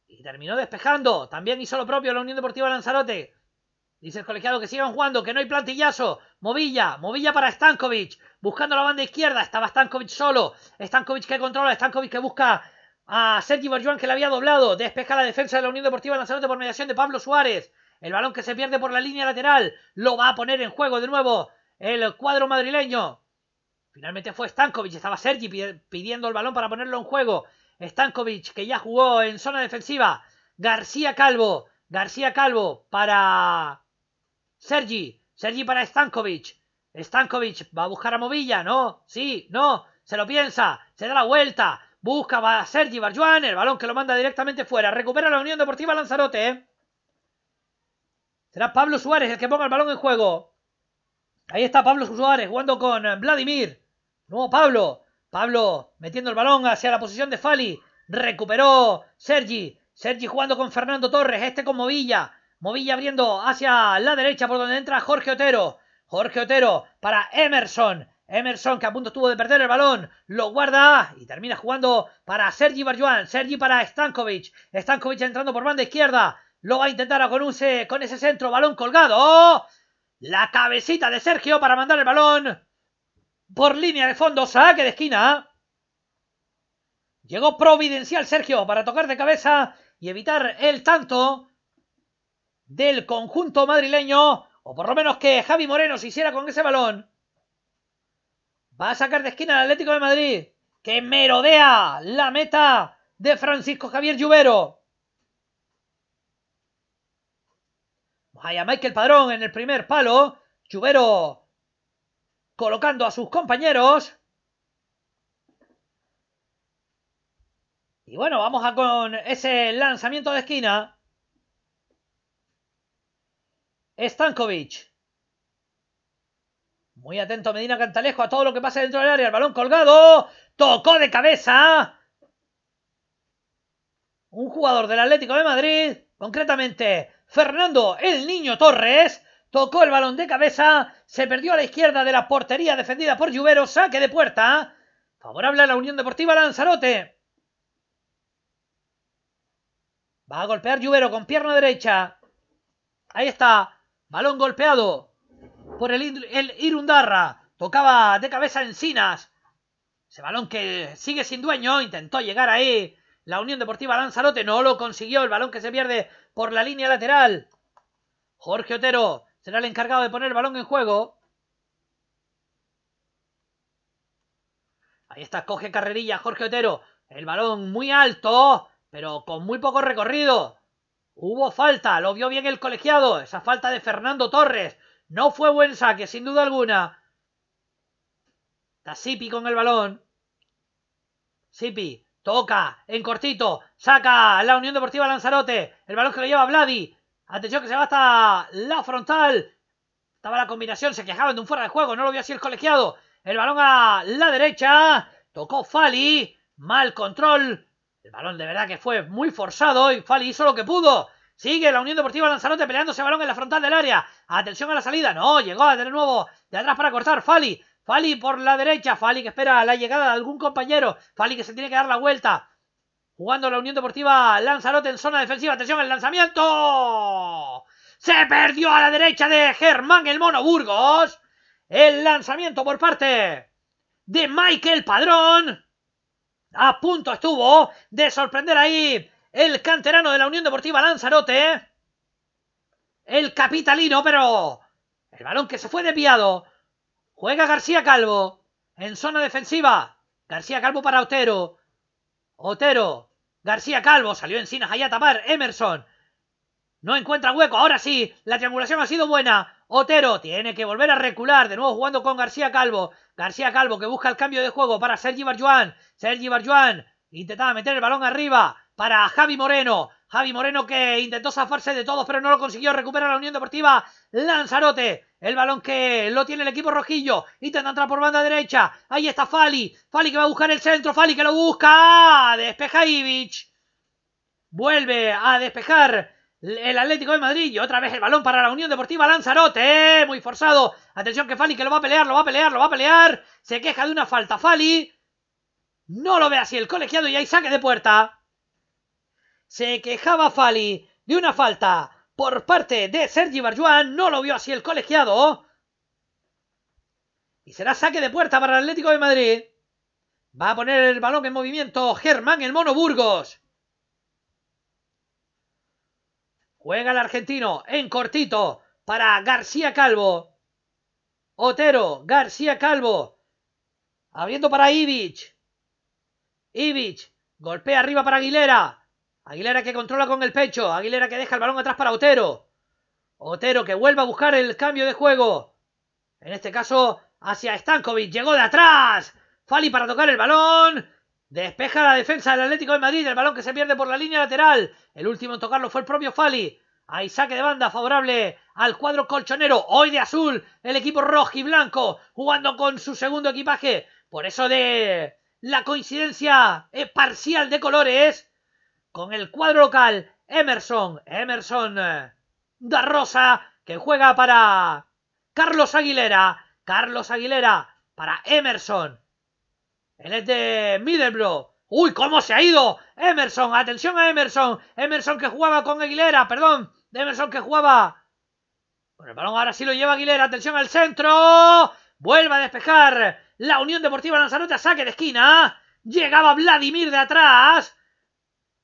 Y terminó despejando. También hizo lo propio la Unión Deportiva Lanzarote. Dice el colegiado que sigan jugando, que no hay plantillazo. Movilla, Movilla para Stankovic. Buscando la banda izquierda. Estaba Stankovic solo. Stankovic que controla. Stankovic que busca a Sergi Borjuan que le había doblado. Despeja la defensa de la Unión Deportiva Lanzarote por mediación de Pablo Suárez. El balón que se pierde por la línea lateral. Lo va a poner en juego de nuevo el cuadro madrileño. Finalmente fue Stankovic, estaba Sergi pidiendo el balón para ponerlo en juego. Stankovic, que ya jugó en zona defensiva. García Calvo, García Calvo para Sergi, Sergi para Stankovic. Stankovic va a buscar a Movilla, ¿no? Sí, no, se lo piensa, se da la vuelta, busca a Sergi Barjuan, el balón que lo manda directamente fuera, recupera la Unión Deportiva Lanzarote, ¿eh? Será Pablo Suárez el que ponga el balón en juego. Ahí está Pablo Suárez jugando con Vladimir nuevo Pablo. Pablo metiendo el balón hacia la posición de Fali. Recuperó Sergi. Sergi jugando con Fernando Torres. Este con Movilla. Movilla abriendo hacia la derecha por donde entra Jorge Otero. Jorge Otero para Emerson. Emerson que a punto estuvo de perder el balón. Lo guarda y termina jugando para Sergi Barjuan. Sergi para Stankovic. Stankovic entrando por banda izquierda. Lo va a intentar con, con ese centro. Balón colgado. La cabecita de Sergio para mandar el balón por línea de fondo, saque de esquina. Llegó providencial Sergio para tocar de cabeza y evitar el tanto del conjunto madrileño, o por lo menos que Javi Moreno se hiciera con ese balón. Va a sacar de esquina el Atlético de Madrid, que merodea la meta de Francisco Javier Lluvero. Vaya Michael Padrón en el primer palo. Lluvero colocando a sus compañeros. Y bueno, vamos a con ese lanzamiento de esquina. Stankovic. Muy atento Medina Cantalejo a todo lo que pasa dentro del área. El balón colgado. Tocó de cabeza. Un jugador del Atlético de Madrid. Concretamente, Fernando el Niño Torres tocó el balón de cabeza, se perdió a la izquierda de la portería defendida por Lluvero, saque de puerta, favorable a la Unión Deportiva Lanzarote. Va a golpear Lluvero con pierna derecha. Ahí está, balón golpeado por el, el Irundarra. Tocaba de cabeza Encinas. Ese balón que sigue sin dueño, intentó llegar ahí. La Unión Deportiva Lanzarote no lo consiguió. El balón que se pierde por la línea lateral. Jorge Otero Será el encargado de poner el balón en juego. Ahí está, coge carrerilla Jorge Otero. El balón muy alto, pero con muy poco recorrido. Hubo falta, lo vio bien el colegiado. Esa falta de Fernando Torres. No fue buen saque, sin duda alguna. Está Sipi con el balón. Sipi, toca, en cortito, saca a la Unión Deportiva Lanzarote. El balón que lo lleva Vladi. Atención que se va hasta la frontal. Estaba la combinación, se quejaban de un fuera de juego, no lo vio así el colegiado. El balón a la derecha, tocó Fali, mal control. El balón de verdad que fue muy forzado y Fali hizo lo que pudo. Sigue la Unión Deportiva Lanzarote peleándose balón en la frontal del área. Atención a la salida. No, llegó de nuevo de atrás para cortar. Fali. Fali por la derecha. Fali que espera la llegada de algún compañero. Fali que se tiene que dar la vuelta. Jugando la Unión Deportiva Lanzarote en zona defensiva. Atención el lanzamiento. Se perdió a la derecha de Germán el Mono Burgos. El lanzamiento por parte de Michael Padrón. A punto estuvo de sorprender ahí el canterano de la Unión Deportiva Lanzarote. El capitalino, pero el balón que se fue desviado. Juega García Calvo en zona defensiva. García Calvo para Otero. Otero García Calvo salió Encinas allá a tapar. Emerson. No encuentra hueco. Ahora sí. La triangulación ha sido buena. Otero tiene que volver a recular. De nuevo jugando con García Calvo. García Calvo que busca el cambio de juego para Sergi Barjuan. Sergi Barjuan intentaba meter el balón arriba para Javi Moreno. Javi Moreno que intentó zafarse de todos pero no lo consiguió. Recupera la Unión Deportiva Lanzarote. El balón que lo tiene el equipo rojillo. Intenta entrar por banda derecha. Ahí está Fali. Fali que va a buscar el centro. Fali que lo busca. Ah, despeja Ivic. Vuelve a despejar el Atlético de Madrid. Y otra vez el balón para la Unión Deportiva Lanzarote. Eh, muy forzado. Atención que Fali que lo va a pelear, lo va a pelear, lo va a pelear. Se queja de una falta Fali. No lo ve así el colegiado y ahí saque de puerta. Se quejaba Fali de una falta por parte de Sergi Barjuan. No lo vio así el colegiado. Y será saque de puerta para el Atlético de Madrid. Va a poner el balón en movimiento Germán el Mono Burgos. Juega el argentino en cortito para García Calvo. Otero, García Calvo. Abriendo para Ivich. Ivich golpea arriba para Aguilera. Aguilera que controla con el pecho. Aguilera que deja el balón atrás para Otero. Otero que vuelve a buscar el cambio de juego. En este caso hacia Stankovic. Llegó de atrás. Fali para tocar el balón. Despeja la defensa del Atlético de Madrid. El balón que se pierde por la línea lateral. El último en tocarlo fue el propio Fali. Hay saque de banda favorable al cuadro colchonero. Hoy de azul el equipo rojo y blanco jugando con su segundo equipaje. Por eso de la coincidencia eh, parcial de colores con el cuadro local Emerson, Emerson eh, da Rosa, que juega para Carlos Aguilera, Carlos Aguilera para Emerson. Él es de Middlebrough. ¡Uy, cómo se ha ido! Emerson, atención a Emerson. Emerson que jugaba con Aguilera, perdón. Emerson que jugaba. ...con el balón ahora sí lo lleva Aguilera. Atención al centro. Vuelve a despejar la Unión Deportiva Lanzarote saque de esquina. Llegaba Vladimir de atrás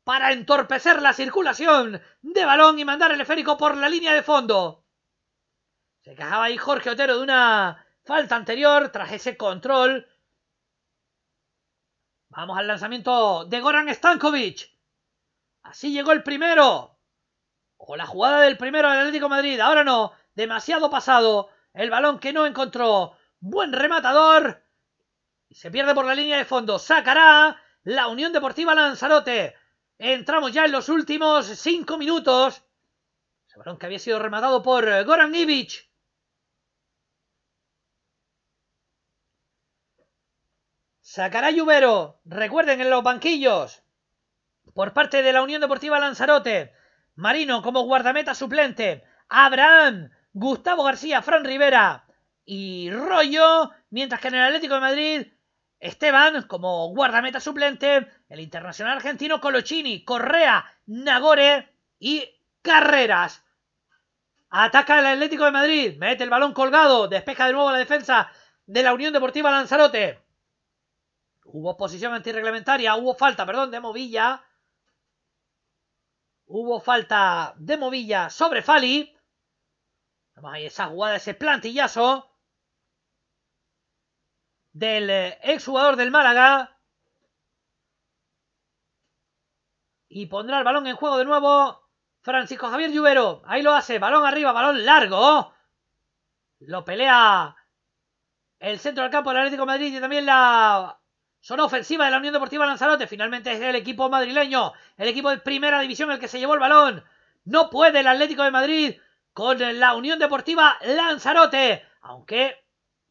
para entorpecer la circulación de balón y mandar el esférico por la línea de fondo. Se cajaba ahí Jorge Otero de una falta anterior tras ese control. Vamos al lanzamiento de Goran Stankovic. Así llegó el primero. O la jugada del primero del Atlético Madrid. Ahora no. Demasiado pasado. El balón que no encontró. Buen rematador. Y se pierde por la línea de fondo. Sacará la Unión Deportiva Lanzarote. Entramos ya en los últimos cinco minutos. sabrán que había sido rematado por eh, Goran Ivic. Sacará Lluvero. Recuerden en los banquillos. Por parte de la Unión Deportiva Lanzarote. Marino como guardameta suplente. Abraham. Gustavo García. Fran Rivera. Y Rollo. Mientras que en el Atlético de Madrid Esteban como guardameta suplente, el internacional argentino Colochini, Correa, Nagore y Carreras. Ataca el Atlético de Madrid, mete el balón colgado, despeja de nuevo la defensa de la Unión Deportiva Lanzarote. Hubo posición antirreglamentaria, hubo falta, perdón, de Movilla. Hubo falta de Movilla sobre Fali. Vamos ahí esa jugada, ese plantillazo del eh, exjugador del Málaga. Y pondrá el balón en juego de nuevo Francisco Javier Lluvero. Ahí lo hace. Balón arriba, balón largo. Lo pelea el centro del campo del Atlético Madrid y también la zona ofensiva de la Unión Deportiva Lanzarote. Finalmente es el equipo madrileño, el equipo de primera división el que se llevó el balón. No puede el Atlético de Madrid con la Unión Deportiva Lanzarote. Aunque,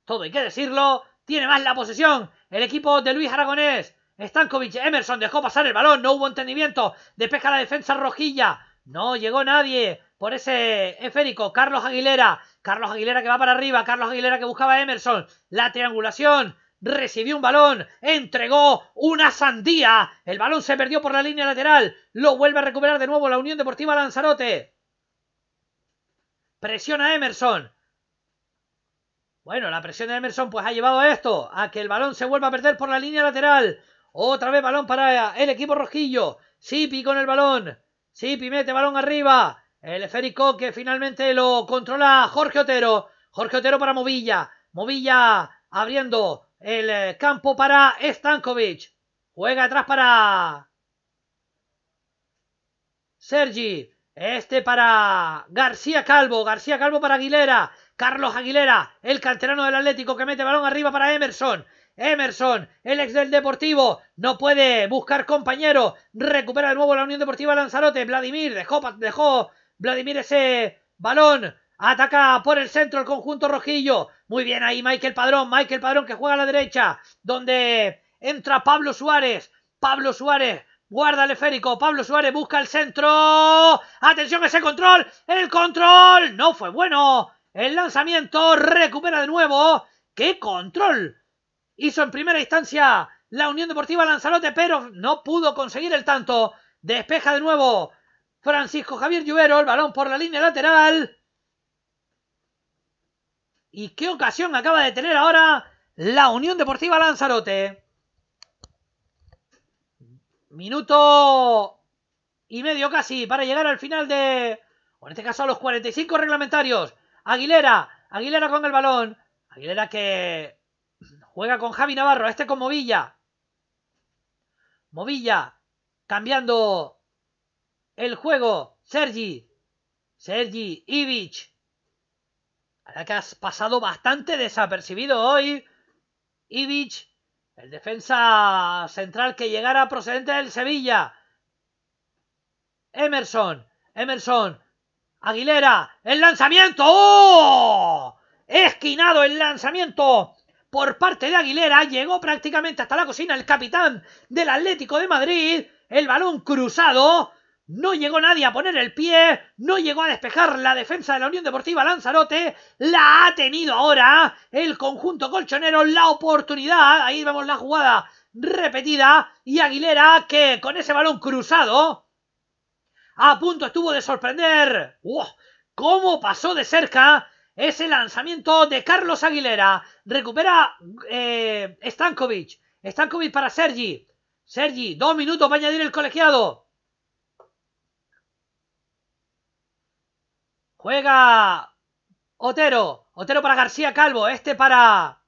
todo hay que decirlo, tiene más la posesión. El equipo de Luis Aragonés. Stankovic, Emerson dejó pasar el balón, no hubo entendimiento. Despeja la defensa rojilla. No llegó nadie por ese esférico. Carlos Aguilera. Carlos Aguilera que va para arriba. Carlos Aguilera que buscaba a Emerson. La triangulación. Recibió un balón. Entregó una sandía. El balón se perdió por la línea lateral. Lo vuelve a recuperar de nuevo la Unión Deportiva Lanzarote. Presiona Emerson. Bueno, la presión de Emerson pues ha llevado a esto, a que el balón se vuelva a perder por la línea lateral. Otra vez balón para el equipo rojillo. Sipi con el balón. Sipi mete balón arriba. El esférico que finalmente lo controla Jorge Otero. Jorge Otero para Movilla. Movilla abriendo el eh, campo para Stankovic. Juega atrás para Sergi. Este para García Calvo. García Calvo para Aguilera. Carlos Aguilera, el canterano del Atlético que mete balón arriba para Emerson. Emerson, el ex del Deportivo, no puede buscar compañero. Recupera de nuevo la Unión Deportiva Lanzarote. Vladimir dejó, dejó Vladimir ese balón. Ataca por el centro el conjunto rojillo. Muy bien ahí Michael Padrón. Michael Padrón que juega a la derecha. Donde entra Pablo Suárez. Pablo Suárez Guarda el esférico. Pablo Suárez busca el centro. Atención ese control. El control no fue bueno. El lanzamiento recupera de nuevo. ¡Qué control! Hizo en primera instancia la Unión Deportiva Lanzarote, pero no pudo conseguir el tanto. Despeja de nuevo Francisco Javier Lluvero, el balón por la línea lateral. ¿Y qué ocasión acaba de tener ahora la Unión Deportiva Lanzarote? Minuto y medio casi para llegar al final de, en este caso a los 45 reglamentarios Aguilera, Aguilera con el balón. Aguilera que juega con Javi Navarro, este con Movilla. Movilla, cambiando el juego. Sergi, Sergi, Ivic. Ahora que has pasado bastante desapercibido hoy. Ivic, el defensa central que llegara procedente del Sevilla. Emerson, Emerson, Aguilera, el lanzamiento. ¡Oh! Esquinado el lanzamiento por parte de Aguilera. Llegó prácticamente hasta la cocina el capitán del Atlético de Madrid. El balón cruzado. No llegó nadie a poner el pie, no llegó a despejar la defensa de la Unión Deportiva Lanzarote, la ha tenido ahora el conjunto colchonero, la oportunidad, ahí vemos la jugada repetida y Aguilera que con ese balón cruzado a punto estuvo de sorprender. ¡Wow! ¿Cómo pasó de cerca ese lanzamiento de Carlos Aguilera? Recupera eh, Stankovic. Stankovic para Sergi. Sergi, dos minutos para añadir el colegiado. Juega Otero. Otero para García Calvo. Este para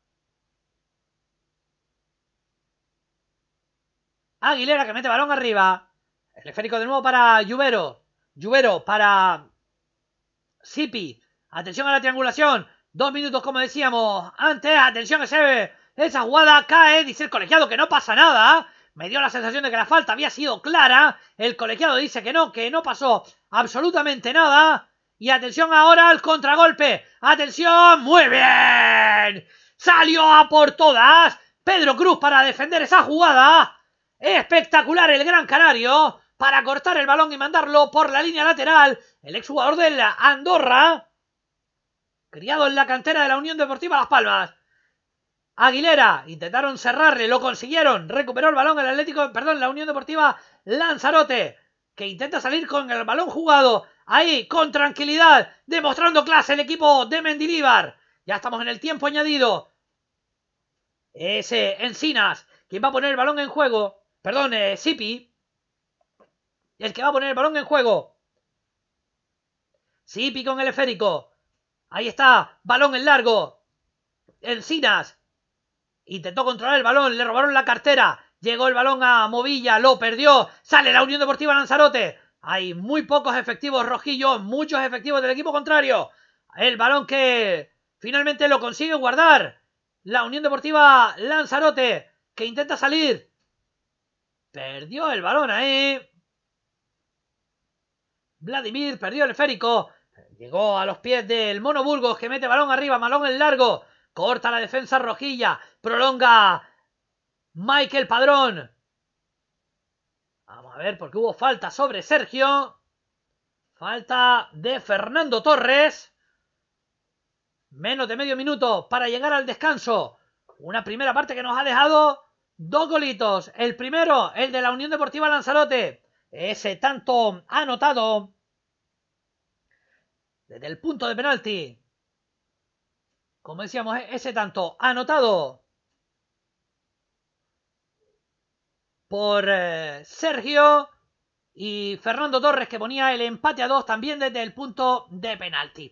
Aguilera que mete balón arriba. El de nuevo para Lluvero. Lluvero para Sipi. Atención a la triangulación. Dos minutos, como decíamos antes. Atención a esa jugada. Cae, dice el colegiado, que no pasa nada. Me dio la sensación de que la falta había sido clara. El colegiado dice que no, que no pasó absolutamente nada. Y atención ahora al contragolpe. Atención, muy bien. Salió a por todas. Pedro Cruz para defender esa jugada. Espectacular el Gran Canario para cortar el balón y mandarlo por la línea lateral. El exjugador de la Andorra, criado en la cantera de la Unión Deportiva Las Palmas. Aguilera, intentaron cerrarle, lo consiguieron. Recuperó el balón el Atlético, perdón, la Unión Deportiva Lanzarote, que intenta salir con el balón jugado. Ahí, con tranquilidad, demostrando clase el equipo de Mendilíbar. Ya estamos en el tiempo añadido. Ese Encinas, quien va a poner el balón en juego. Perdón, eh, Sipi el que va a poner el balón en juego. Sí, pico en el esférico. Ahí está, balón en largo. Encinas. Intentó controlar el balón, le robaron la cartera. Llegó el balón a Movilla, lo perdió. Sale la Unión Deportiva Lanzarote. Hay muy pocos efectivos rojillos, muchos efectivos del equipo contrario. El balón que finalmente lo consigue guardar. La Unión Deportiva Lanzarote, que intenta salir. Perdió el balón ahí. Vladimir perdió el esférico. Llegó a los pies del Mono Burgos que mete balón arriba. Malón en largo. Corta la defensa rojilla. Prolonga Michael Padrón. Vamos a ver porque hubo falta sobre Sergio. Falta de Fernando Torres. Menos de medio minuto para llegar al descanso. Una primera parte que nos ha dejado dos golitos. El primero, el de la Unión Deportiva Lanzarote. Ese tanto anotado desde el punto de penalti. Como decíamos, e-, ese tanto anotado por eh, Sergio y Fernando Torres que ponía el empate a dos también desde el punto de penalti.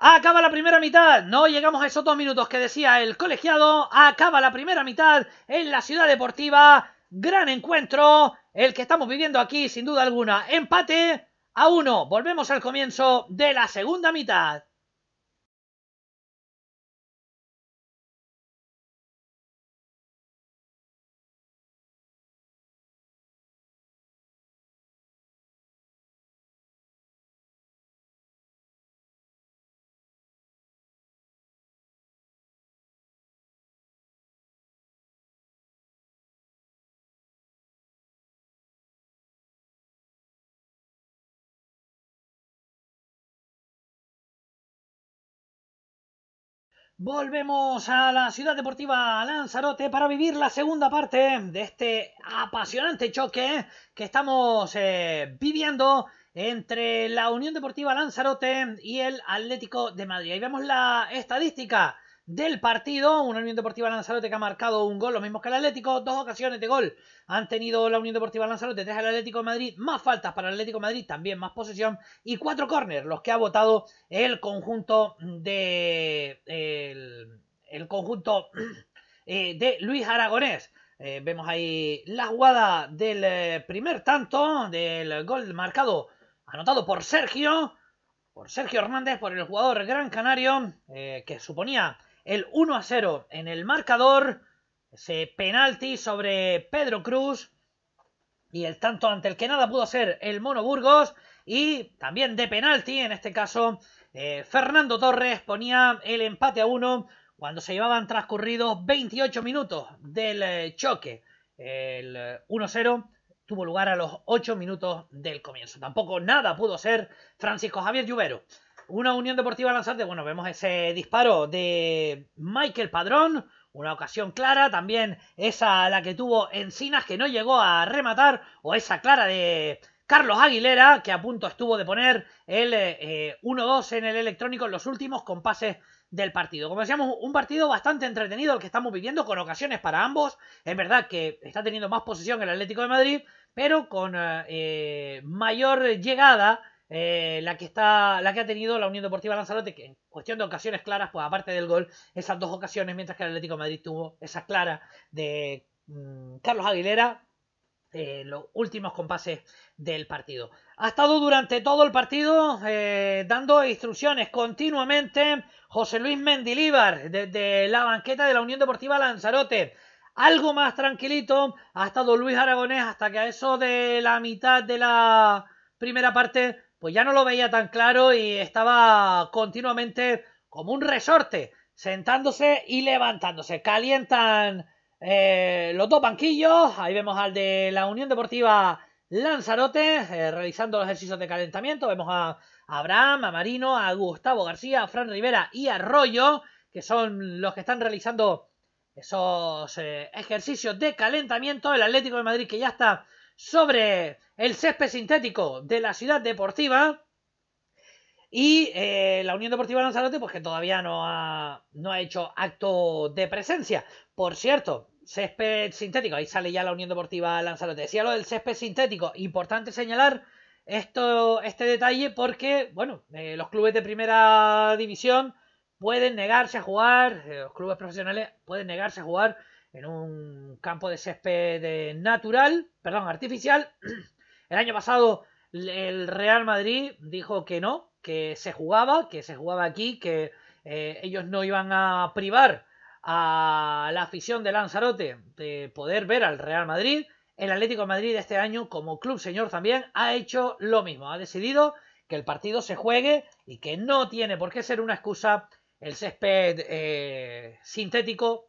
Acaba la primera mitad, no llegamos a esos dos minutos que decía el colegiado. Acaba la primera mitad en la Ciudad Deportiva. Gran encuentro, el que estamos viviendo aquí sin duda alguna. Empate a uno, Volvemos al comienzo de la segunda mitad. Volvemos a la ciudad deportiva Lanzarote para vivir la segunda parte de este apasionante choque que estamos eh, viviendo entre la Unión Deportiva Lanzarote y el Atlético de Madrid. Ahí vemos la estadística del partido. Una Unión Deportiva Lanzarote que ha marcado un gol, lo mismo que el Atlético, dos ocasiones de gol han tenido la Unión Deportiva Lanzarote, tres al Atlético de Madrid, más faltas para el Atlético Madrid, también más posesión y cuatro córner, los que ha votado el conjunto de el, conjunto eh, de Luis Aragonés. Eh, vemos ahí la jugada del eh, primer tanto, del gol marcado, anotado por Sergio, por Sergio Hernández, por el jugador Gran Canario, que suponía el 1 a 0 en el marcador. Ese penalti sobre Pedro Cruz. Y el tanto ante el que nada pudo ser el Mono Burgos. Y también de penalti, en este caso, eh, Fernando Torres ponía el empate a 1 cuando se llevaban transcurridos 28 minutos del eh, choque. El 1-0 eh, tuvo lugar a los 8 minutos del comienzo. Tampoco nada pudo ser Francisco Javier Lluvero. Una Unión Deportiva Lanzarte, bueno, vemos ese disparo de Michael Padrón, una ocasión clara, también esa la que tuvo Encinas que no llegó a rematar, o esa clara de Carlos Aguilera que a punto estuvo de poner el 1-2 eh, en el electrónico en los últimos compases del partido. Como decíamos, un partido bastante entretenido el que estamos viviendo, con ocasiones para ambos. Es verdad que está teniendo más posesión el Atlético de Madrid, pero con eh, mayor llegada eh, la, que está, la que ha tenido la Unión Deportiva Lanzarote, que en cuestión de ocasiones claras, pues aparte del gol, esas dos ocasiones, mientras que el Atlético Madrid tuvo esa clara de mm, Carlos Aguilera, eh, los últimos compases del partido. Ha estado durante todo el partido eh, dando instrucciones continuamente José Luis Mendilíbar desde la banqueta de la Unión Deportiva Lanzarote. Algo más tranquilito ha estado Luis Aragonés hasta que a eso de la mitad de la primera parte pues ya no lo veía tan claro y estaba continuamente como un resorte, sentándose y levantándose. Calientan eh, los dos banquillos, ahí vemos al de la Unión Deportiva Lanzarote eh, realizando los ejercicios de calentamiento, vemos a Abraham, a Marino, a Gustavo García, a Fran Rivera y a Arroyo, que son los que están realizando esos eh, ejercicios de calentamiento. El Atlético de Madrid que ya está sobre el césped sintético de la ciudad deportiva y eh, la Unión Deportiva Lanzarote, pues que todavía no ha, no ha hecho acto de presencia. Por cierto, césped sintético, ahí sale ya la Unión Deportiva Lanzarote. Decía lo del césped sintético, importante señalar esto, este detalle porque, bueno, eh, los clubes de primera división pueden negarse a jugar, eh, los clubes profesionales pueden negarse a jugar en un campo de césped natural, perdón, artificial. El año pasado el Real Madrid dijo que no, que se jugaba, que se jugaba aquí, que eh, ellos no iban a privar a la afición de Lanzarote de poder ver al Real Madrid. El Atlético de Madrid este año, como club señor también, ha hecho lo mismo. Ha decidido que el partido se juegue y que no tiene por qué ser una excusa el césped eh, sintético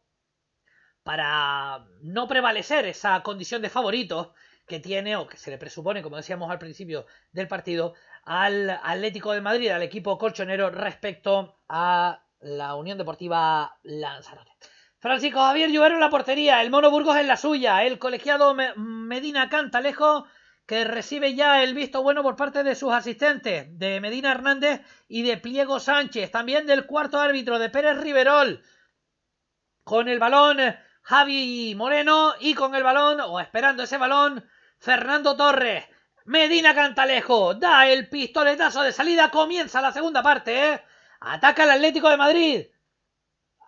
para no prevalecer esa condición de favoritos que tiene o que se le presupone, como decíamos al principio del partido, al Atlético de Madrid, al equipo colchonero respecto a la Unión Deportiva Lanzarote. Francisco Javier Lluvero en la portería, el Mono Burgos en la suya, el colegiado Medina Cantalejo que recibe ya el visto bueno por parte de sus asistentes, de Medina Hernández y de Pliego Sánchez, también del cuarto árbitro de Pérez Riverol, con el balón Javi Moreno y con el balón, o esperando ese balón, Fernando Torres, Medina Cantalejo, da el pistoletazo de salida, comienza la segunda parte, ¿eh? Ataca el Atlético de Madrid.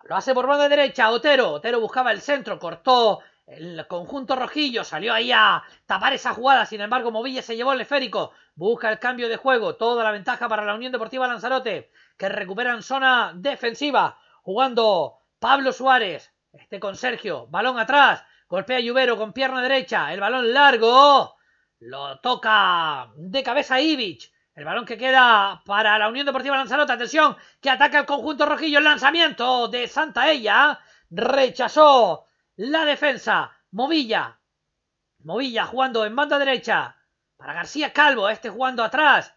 Lo hace por banda derecha, Otero. Otero buscaba el centro, cortó el conjunto rojillo, salió ahí a tapar esa jugada. Sin embargo, Movilla se llevó el esférico. Busca el cambio de juego. Toda la ventaja para la Unión Deportiva Lanzarote, que recuperan zona defensiva. Jugando Pablo Suárez. Este con Sergio. Balón atrás. Golpea a Lluvero con pierna derecha. El balón largo. Lo toca de cabeza Ivich. El balón que queda para la Unión Deportiva Lanzarote. Atención, que ataca el conjunto rojillo. El lanzamiento de Santa Ella. Rechazó la defensa. Movilla. Movilla jugando en banda derecha. Para García Calvo. Este jugando atrás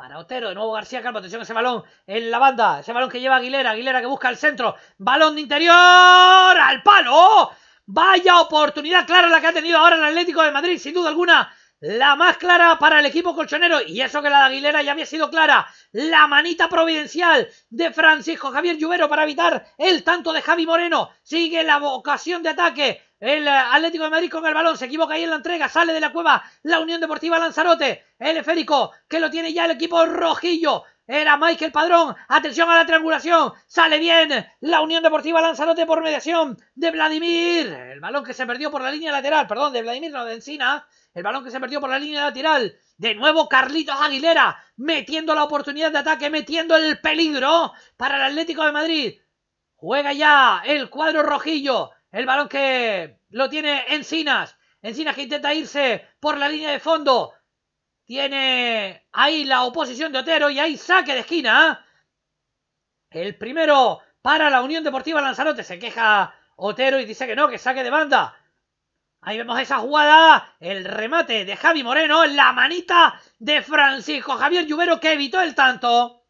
para Otero. De nuevo García Calvo. Atención a ese balón en la banda. Ese balón que lleva Aguilera. Aguilera que busca el centro. Balón de interior. Al palo. Vaya oportunidad clara la que ha tenido ahora el Atlético de Madrid. Sin duda alguna. La más clara para el equipo colchonero, y eso que la de Aguilera ya había sido clara, la manita providencial de Francisco Javier Lluvero para evitar el tanto de Javi Moreno. Sigue la vocación de ataque. El eh, Atlético de Madrid con el balón se equivoca ahí en la entrega, sale de la cueva la Unión Deportiva Lanzarote. El esférico que lo tiene ya el equipo rojillo. Era Michael Padrón. Atención a la triangulación. Sale bien la Unión Deportiva Lanzarote por mediación de Vladimir. El balón que se perdió por la línea lateral, perdón, de Vladimir, no de Encina. El balón que se perdió por la línea lateral. De nuevo Carlitos Aguilera metiendo la oportunidad de ataque, metiendo el peligro para el Atlético de Madrid. Juega ya el cuadro rojillo. El balón que lo tiene Encinas. Encinas que intenta irse por la línea de fondo. Tiene ahí la oposición de Otero y ahí saque de esquina. El primero para la Unión Deportiva Lanzarote. Se queja Otero y dice que no, que saque de banda. Ahí vemos esa jugada, el remate de Javi Moreno, la manita de Francisco Javier Lluvero que evitó el tanto.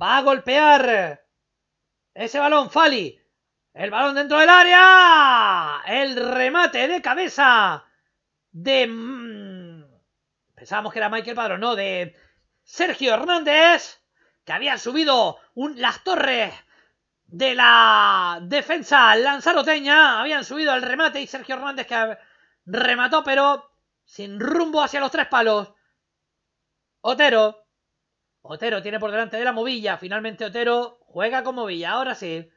Va a golpear ese balón Fali. El balón dentro del área. El remate de cabeza de... Mm, Pensábamos que era Michael Padrón, no, de Sergio Hernández, que había subido las torres de la defensa lanzaroteña. Habían subido al remate y Sergio Hernández que remató, pero sin rumbo hacia los tres palos. Otero. Otero tiene por delante de la Movilla. Finalmente Otero juega con Movilla. Ahora sí.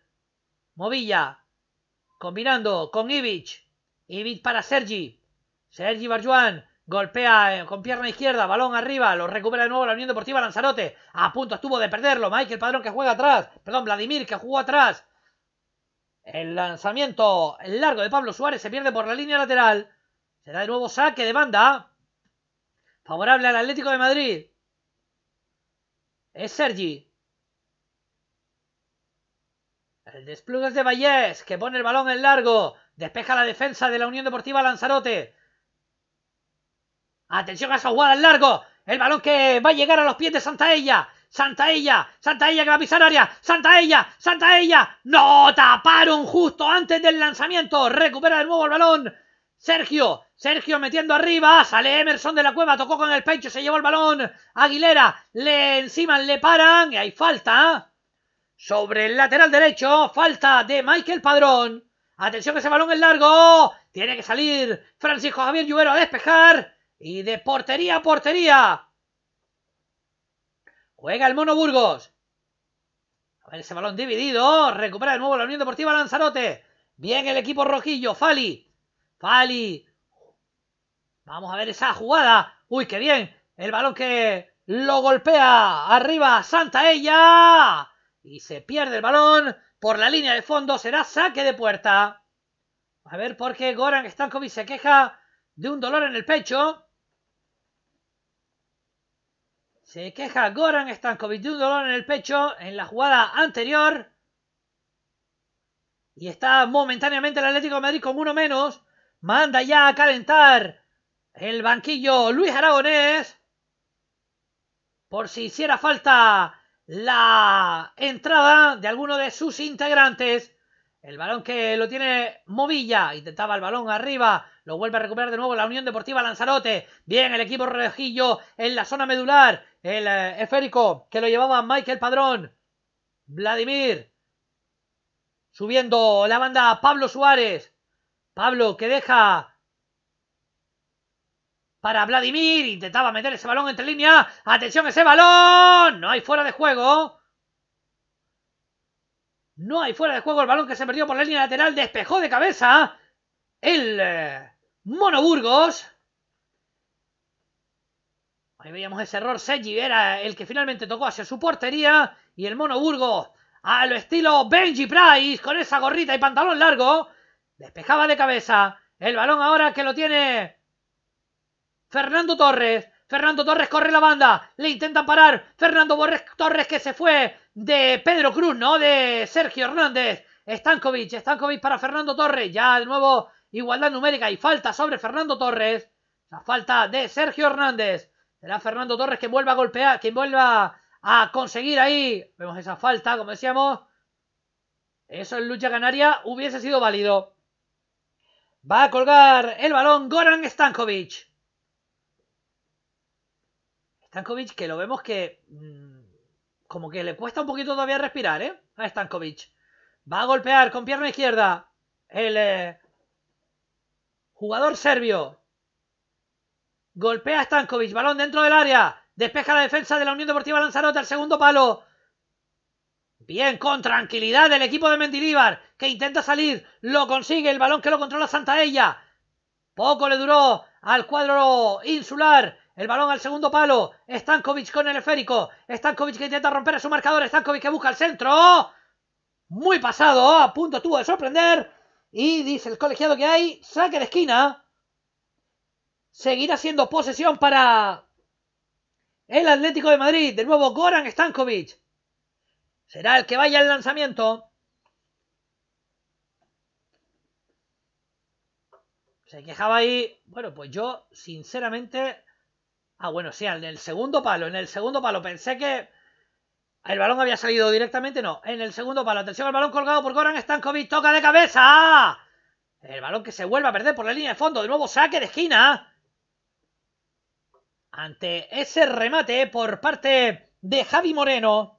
Movilla. Combinando con Ivic. Ivic para Sergi. Sergi Barjuan. Golpea eh, con pierna izquierda, balón arriba, lo recupera de nuevo la Unión Deportiva Lanzarote. A punto estuvo de perderlo. Michael Padrón que juega atrás. Perdón, Vladimir que jugó atrás. El lanzamiento largo de Pablo Suárez se pierde por la línea lateral. Será de nuevo saque de banda. Favorable al Atlético de Madrid. Es Sergi. El despliegue de Vallés que pone el balón en largo. Despeja la defensa de la Unión Deportiva Lanzarote. Atención a jugada al largo. El balón que va a llegar a los pies de Santaella. Santaella, Santaella que va a pisar área. Santaella, Santaella. No taparon justo antes del lanzamiento. Recupera de nuevo el balón. Sergio, Sergio metiendo arriba, sale Emerson de la cueva, tocó con el pecho, se llevó el balón. Aguilera, le encima le paran y hay falta. ¿ah? Sobre el lateral derecho, falta de Michael Padrón. Atención que ese balón es largo. Tiene que salir Francisco Javier Lluvero a despejar. Y de portería a portería. Juega el Mono Burgos. A ver ese balón dividido. Recupera de nuevo la Unión Deportiva Lanzarote. Bien el equipo rojillo. Fali. Fali. Vamos a ver esa jugada. Uy, qué bien. El balón que lo golpea. Arriba Santa Ella. Y se pierde el balón. Por la línea de fondo será saque de puerta. A ver por qué Goran Stankovic se queja de un dolor en el pecho. Se queja Goran Stankovic de un dolor en el pecho en la jugada anterior. Y está momentáneamente el Atlético de Madrid con uno menos. Manda ya a calentar el banquillo Luis Aragonés. Por si hiciera falta la entrada de alguno de sus integrantes. El balón que lo tiene Movilla. Intentaba el balón arriba lo vuelve a recuperar de nuevo la Unión Deportiva Lanzarote. Bien, el equipo rojillo en la zona medular. El eférico eh, esférico que lo llevaba Michael Padrón. Vladimir. Subiendo la banda Pablo Suárez. Pablo que deja para Vladimir. Intentaba meter ese balón entre línea. ¡Atención ese balón! No hay fuera de juego. No hay fuera de juego el balón que se perdió por la línea lateral. Despejó de cabeza el eh, Monoburgos. Ahí veíamos ese error. Seji era el que finalmente tocó hacia su portería. Y el Monoburgos, a lo estilo Benji Price, con esa gorrita y pantalón largo, despejaba de cabeza. El balón ahora que lo tiene Fernando Torres. Fernando Torres corre la banda. Le intentan parar. Fernando Torres que se fue de Pedro Cruz, ¿no? De Sergio Hernández. Stankovic. Stankovic para Fernando Torres. Ya de nuevo Igualdad numérica y falta sobre Fernando Torres. La falta de Sergio Hernández. Será Fernando Torres que vuelva a golpear, que vuelva a conseguir ahí. Vemos esa falta, como decíamos. Eso en lucha canaria hubiese sido válido. Va a colgar el balón Goran Stankovic. Stankovic que lo vemos que... Mm, como que le cuesta un poquito todavía respirar, ¿eh? A Stankovic. Va a golpear con pierna izquierda el eh, Jugador serbio. Golpea a Stankovic. Balón dentro del área. Despeja la defensa de la Unión Deportiva Lanzarote al segundo palo. Bien, con tranquilidad el equipo de Mendilíbar, que intenta salir. Lo consigue el balón que lo controla Santaella. Poco le duró al cuadro insular. El balón al segundo palo. Stankovic con el esférico. Stankovic que intenta romper a su marcador. Stankovic que busca el centro. Muy pasado. A punto tuvo de sorprender. Y dice el colegiado que hay, saque de esquina. Seguirá siendo posesión para el Atlético de Madrid. De nuevo Goran Stankovic. Será el que vaya al lanzamiento. Se quejaba ahí. Bueno, pues yo, sinceramente. Ah, bueno, sí, en el segundo palo. En el segundo palo pensé que el balón había salido directamente, no. En el segundo palo. Atención al balón colgado por Goran Stankovic. Toca de cabeza. El balón que se vuelve a perder por la línea de fondo. De nuevo saque de esquina. Ante ese remate por parte de Javi Moreno.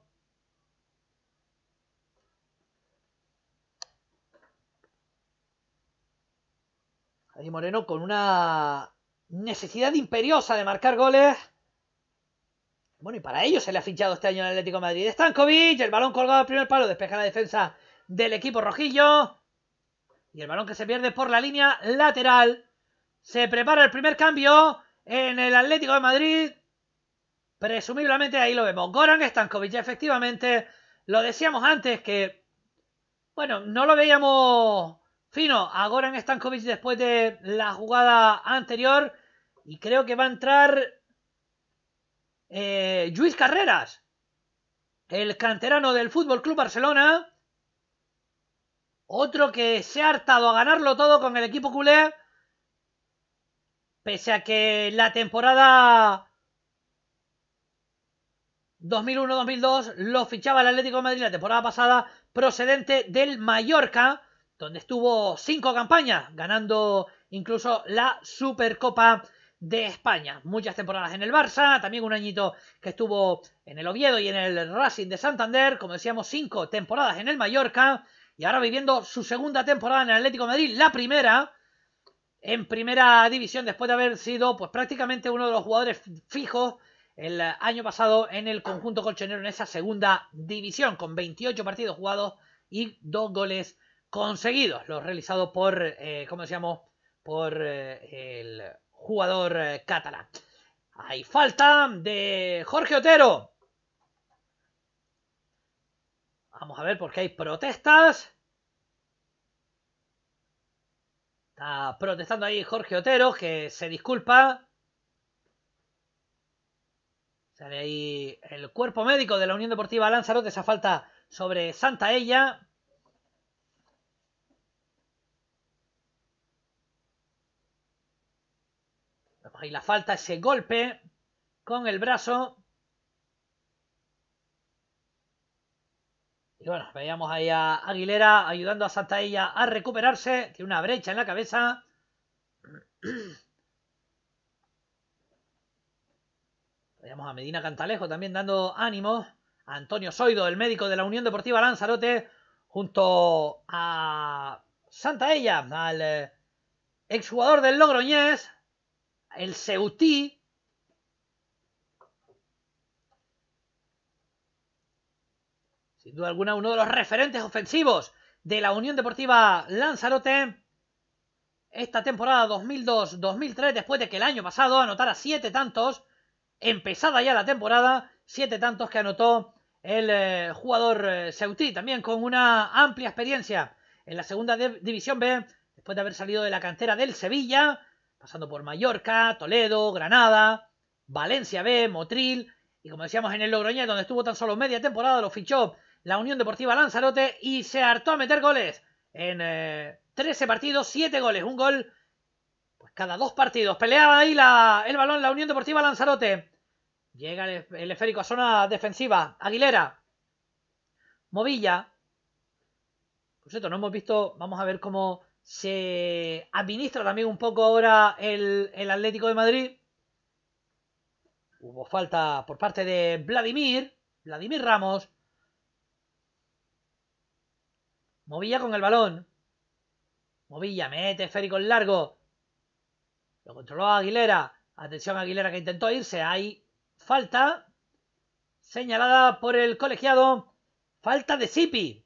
Javi Moreno con una necesidad imperiosa de marcar goles. Bueno, y para ello se le ha fichado este año al Atlético de Madrid. Stankovic, el balón colgado al primer palo, despeja la defensa del equipo rojillo. Y el balón que se pierde por la línea lateral. Se prepara el primer cambio en el Atlético de Madrid. Presumiblemente ahí lo vemos. Goran Stankovic, efectivamente, lo decíamos antes que, bueno, no lo veíamos fino a Goran Stankovic después de la jugada anterior. Y creo que va a entrar eh, Luis Carreras, el canterano del Fútbol Club Barcelona. Otro que se ha hartado a ganarlo todo con el equipo culé. Pese a que la temporada 2001-2002 lo fichaba el Atlético de Madrid la temporada pasada procedente del Mallorca, donde estuvo cinco campañas, ganando incluso la Supercopa de España. Muchas temporadas en el Barça, también un añito que estuvo en el Oviedo y en el Racing de Santander, como decíamos, cinco temporadas en el Mallorca y ahora viviendo su segunda temporada en el Atlético Madrid, la primera en primera división después de haber sido pues prácticamente uno de los jugadores fijos el año pasado en el conjunto colchonero en esa segunda división con 28 partidos jugados y dos goles conseguidos, los realizados por, eh, como decíamos, por eh, el jugador eh, catalán. Hay falta de Jorge Otero. Vamos a ver por qué hay protestas. Está protestando ahí Jorge Otero que se disculpa. Sale ahí el cuerpo médico de la Unión Deportiva Lanzarote esa falta sobre Santa Ella. Ahí la falta, ese golpe con el brazo. Y bueno, veíamos ahí a Aguilera ayudando a Santaella a recuperarse. Tiene una brecha en la cabeza. Veíamos a Medina Cantalejo también dando A Antonio Soido, el médico de la Unión Deportiva Lanzarote, junto a Santaella, al eh, exjugador del Logroñés el Ceutí sin duda alguna uno de los referentes ofensivos de la Unión Deportiva Lanzarote esta temporada 2002-2003 después de que el año pasado anotara siete tantos empezada ya la temporada siete tantos que anotó el eh, jugador eh, también con una amplia experiencia en la segunda división B después de haber salido de la cantera del Sevilla pasando por Mallorca, Toledo, Granada, Valencia B, Motril, y como decíamos en el Logroñé, donde estuvo tan solo media temporada, lo fichó la Unión Deportiva Lanzarote y se hartó a meter goles. En 13 eh, partidos, 7 goles, un gol pues cada dos partidos. Peleaba ahí la, el balón la Unión Deportiva Lanzarote. Llega el, el esférico a zona defensiva. Aguilera. Movilla. Por cierto, no hemos visto, vamos a ver cómo se administra también un poco ahora el, Atlético de Madrid. Hubo falta por parte de Vladimir, Vladimir Ramos. Movilla con el balón. Movilla mete esférico en largo. Lo controló Aguilera. Atención Aguilera que intentó irse. Hay falta señalada por el colegiado. Falta de Sipi.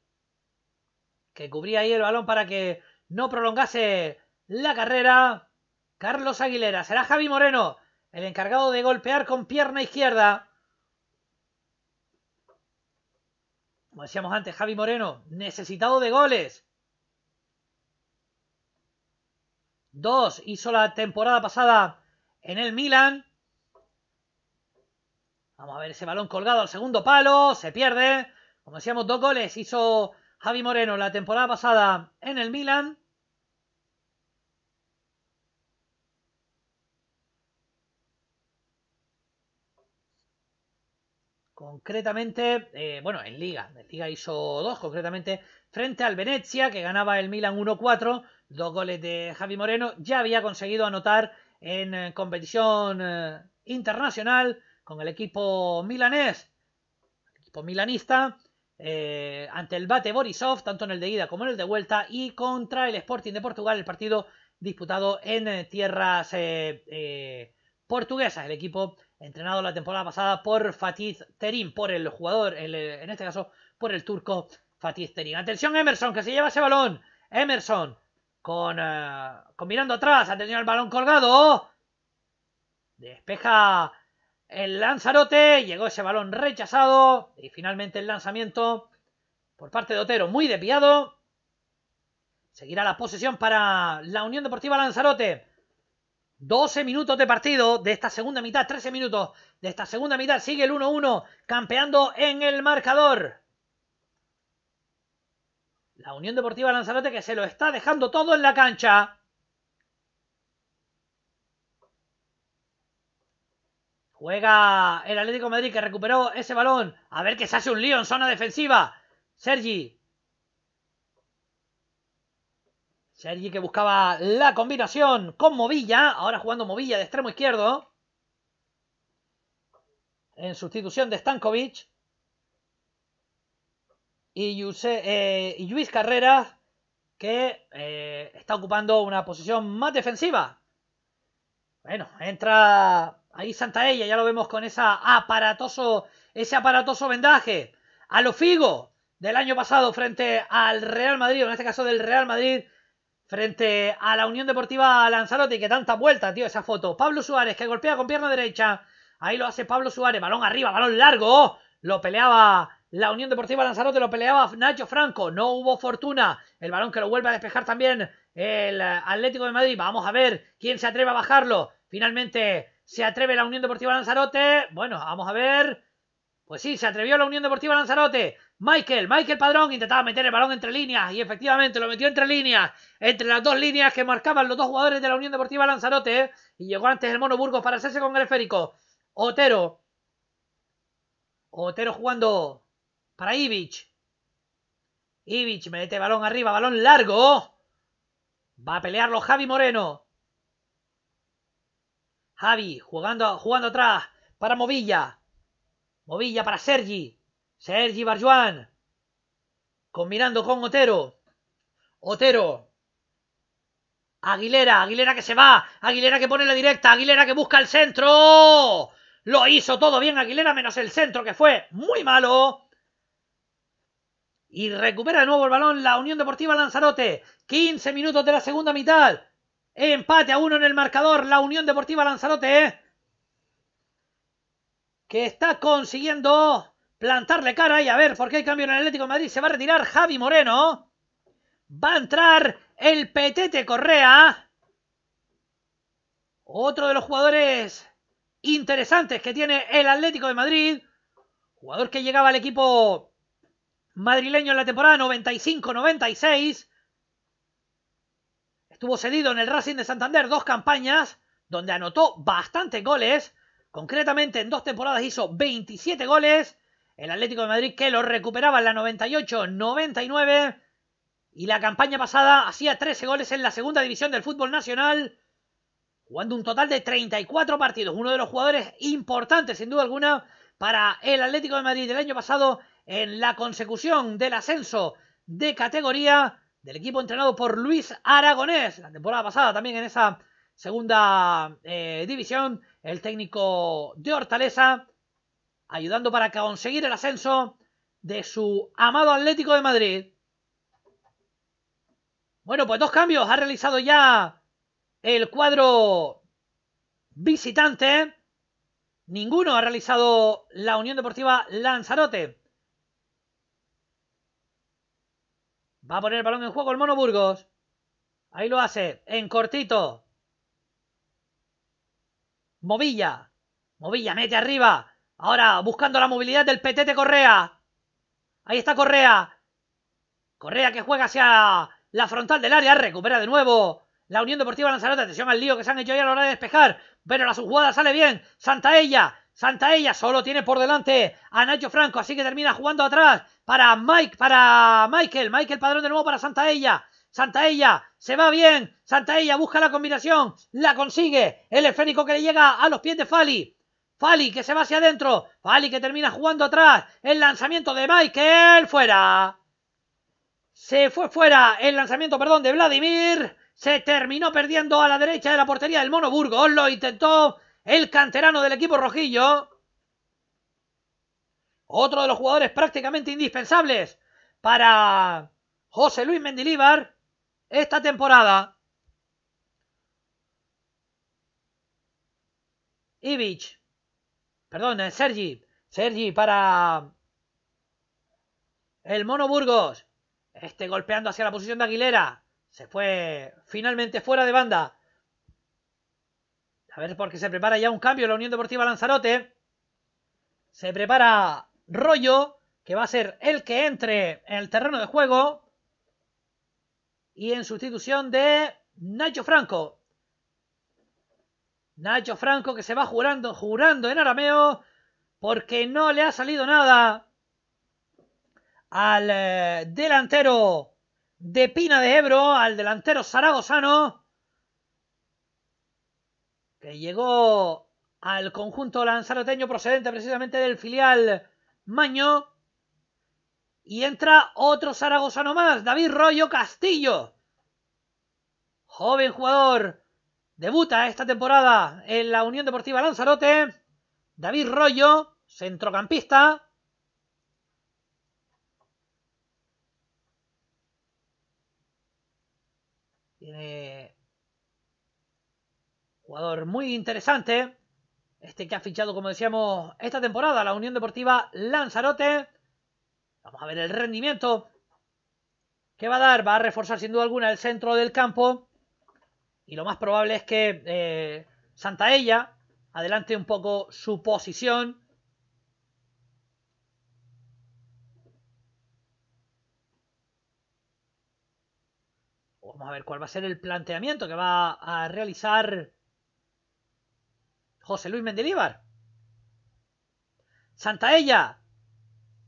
Que cubría ahí el balón para que no prolongase la carrera. Carlos Aguilera, será Javi Moreno el encargado de golpear con pierna izquierda. Como decíamos antes, Javi Moreno, necesitado de goles. Dos hizo la temporada pasada en el Milan. Vamos a ver ese balón colgado al segundo palo. Se pierde. Como decíamos, dos goles hizo Javi Moreno la temporada pasada en el Milan. Concretamente, eh, bueno, en Liga. En Liga hizo dos, concretamente, frente al Venecia, que ganaba el Milan 1-4. Dos goles de Javi Moreno. Ya había conseguido anotar en eh, competición eh, internacional con el equipo milanés, el equipo milanista. Eh, ante el Bate Borisov, tanto en el de ida como en el de vuelta, y contra el Sporting de Portugal, el partido disputado en eh, tierras eh, portuguesas, el equipo entrenado la temporada pasada por Fatiz Terim, por el jugador, en este caso por el turco Fatiz Terim. Atención Emerson, que se lleva ese balón. Emerson, con, mirando atrás, ha tenido el balón colgado. Despeja el Lanzarote, llegó ese balón rechazado y finalmente el lanzamiento por parte de Otero, muy desviado. Seguirá la posesión para la Unión Deportiva Lanzarote. 12 minutos de partido de esta segunda mitad, 13 minutos de esta segunda mitad. Sigue el 1-1, campeando en el marcador. La Unión Deportiva Lanzarote que se lo está dejando todo en la cancha. Juega el Atlético Madrid que recuperó ese balón. A ver que se hace un lío en zona defensiva. Sergi. Sergi que buscaba la combinación con Movilla. Ahora jugando Movilla de extremo izquierdo. En sustitución de Stankovic. Y eh, Luis Carreras que eh, está ocupando una posición más defensiva. Bueno, entra Ahí Santa Ella, ya lo vemos con esa aparatoso, ese aparatoso vendaje. A lo Figo del año pasado frente al Real Madrid, o en este caso del Real Madrid frente a la Unión Deportiva Lanzarote, que tanta vuelta, tío, esa foto. Pablo Suárez que golpea con pierna derecha. Ahí lo hace Pablo Suárez, balón arriba, balón largo. Lo peleaba la Unión Deportiva Lanzarote, lo peleaba Nacho Franco. No hubo fortuna. El balón que lo vuelve a despejar también el Atlético de Madrid. Vamos a ver quién se atreve a bajarlo. Finalmente ¿Se atreve la Unión Deportiva Lanzarote? Bueno, vamos a ver. Pues sí, se atrevió la Unión Deportiva Lanzarote. Michael, Michael Padrón intentaba meter el balón entre líneas y efectivamente lo metió entre líneas, entre las dos líneas que marcaban los dos jugadores de la Unión Deportiva Lanzarote ¿eh? y llegó antes el Mono Burgos para hacerse con el esférico. Otero. Otero jugando para Ivic. Ivic mete balón arriba, balón largo. Va a pelearlo Javi Moreno. Javi, jugando, jugando atrás, para Movilla. Movilla para Sergi. Sergi Barjuan. Combinando con Otero. Otero. Aguilera, Aguilera que se va. Aguilera que pone la directa. Aguilera que busca el centro. Lo hizo todo bien Aguilera, menos el centro que fue muy malo. Y recupera de nuevo el balón la Unión Deportiva Lanzarote. 15 minutos de la segunda mitad. Empate a uno en el marcador. La Unión Deportiva Lanzarote. ¿eh? Que está consiguiendo plantarle cara. Y a ver, por qué hay cambio en el Atlético de Madrid. Se va a retirar Javi Moreno. Va a entrar el Petete Correa. Otro de los jugadores interesantes que tiene el Atlético de Madrid. Jugador que llegaba al equipo madrileño en la temporada 95-96 Hubo cedido en el Racing de Santander dos campañas, donde anotó bastantes goles. Concretamente en dos temporadas hizo 27 goles. El Atlético de Madrid que lo recuperaba en la 98-99. Y la campaña pasada hacía 13 goles en la segunda división del fútbol nacional. Jugando un total de 34 partidos. Uno de los jugadores importantes, sin duda alguna, para el Atlético de Madrid del año pasado en la consecución del ascenso de categoría del equipo entrenado por Luis Aragonés. La temporada pasada también en esa segunda eh, división, el técnico de Hortaleza, ayudando para conseguir el ascenso de su amado Atlético de Madrid. Bueno, pues dos cambios ha realizado ya el cuadro visitante. Ninguno ha realizado la Unión Deportiva Lanzarote. Va a poner el balón en juego el Mono Burgos. Ahí lo hace. En cortito. Movilla. Movilla, mete arriba. Ahora buscando la movilidad del Petete Correa. Ahí está Correa. Correa que juega hacia la frontal del área. Recupera de nuevo. La Unión Deportiva Lanzarote. Atención al lío que se han hecho ya a la hora de despejar. Pero la subjugada sale bien. Santaella. Santaella solo tiene por delante a Nacho Franco, así que termina jugando atrás para Mike, para Michael, Michael Padrón de nuevo para Santaella. Santaella se va bien, Santaella busca la combinación, la consigue, el esférico que le llega a los pies de Fali. Fali que se va hacia adentro, Fali que termina jugando atrás, el lanzamiento de Michael fuera. Se fue fuera el lanzamiento, perdón, de Vladimir. Se terminó perdiendo a la derecha de la portería del Mono Burgos. Lo intentó el canterano del equipo rojillo. Otro de los jugadores prácticamente indispensables para José Luis Mendilíbar esta temporada. Ivic. Perdón, eh, Sergi. Sergi para el Mono Burgos. Este golpeando hacia la posición de Aguilera. Se fue finalmente fuera de banda. A ver, porque se prepara ya un cambio la Unión Deportiva Lanzarote. Se prepara Rollo, que va a ser el que entre en el terreno de juego. Y en sustitución de Nacho Franco. Nacho Franco que se va jurando, jurando en arameo, porque no le ha salido nada al eh, delantero de Pina de Ebro, al delantero zaragozano llegó al conjunto lanzaroteño procedente precisamente del filial Maño. Y entra otro zaragozano más, David Rollo Castillo. Joven jugador, debuta esta temporada en la Unión Deportiva Lanzarote. David Rollo, centrocampista. Tiene jugador muy interesante. Este que ha fichado, como decíamos, esta temporada la Unión Deportiva Lanzarote. Vamos a ver el rendimiento que va a dar. Va a reforzar sin duda alguna el centro del campo. Y lo más probable es que eh, Santaella adelante un poco su posición. Vamos a ver cuál va a ser el planteamiento que va a realizar José Luis Mendelíbar. Santaella.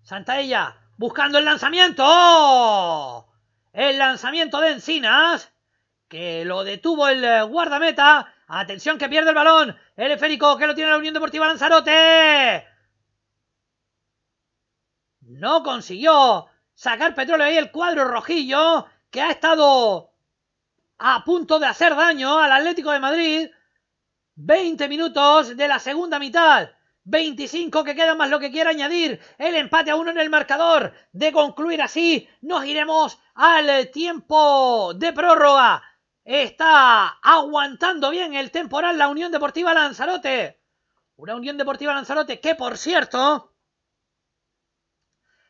Santaella. Buscando el lanzamiento. El lanzamiento de Encinas. Que lo detuvo el eh, guardameta. Atención que pierde el balón. El esférico que lo tiene la Unión Deportiva Lanzarote. No consiguió sacar petróleo ahí el cuadro rojillo. Que ha estado a punto de hacer daño al Atlético de Madrid 20 minutos de la segunda mitad. 25 que queda más lo que quiera añadir. El empate a uno en el marcador. De concluir así, nos iremos al tiempo de prórroga. Está aguantando bien el temporal la Unión Deportiva Lanzarote. Una Unión Deportiva Lanzarote que, por cierto,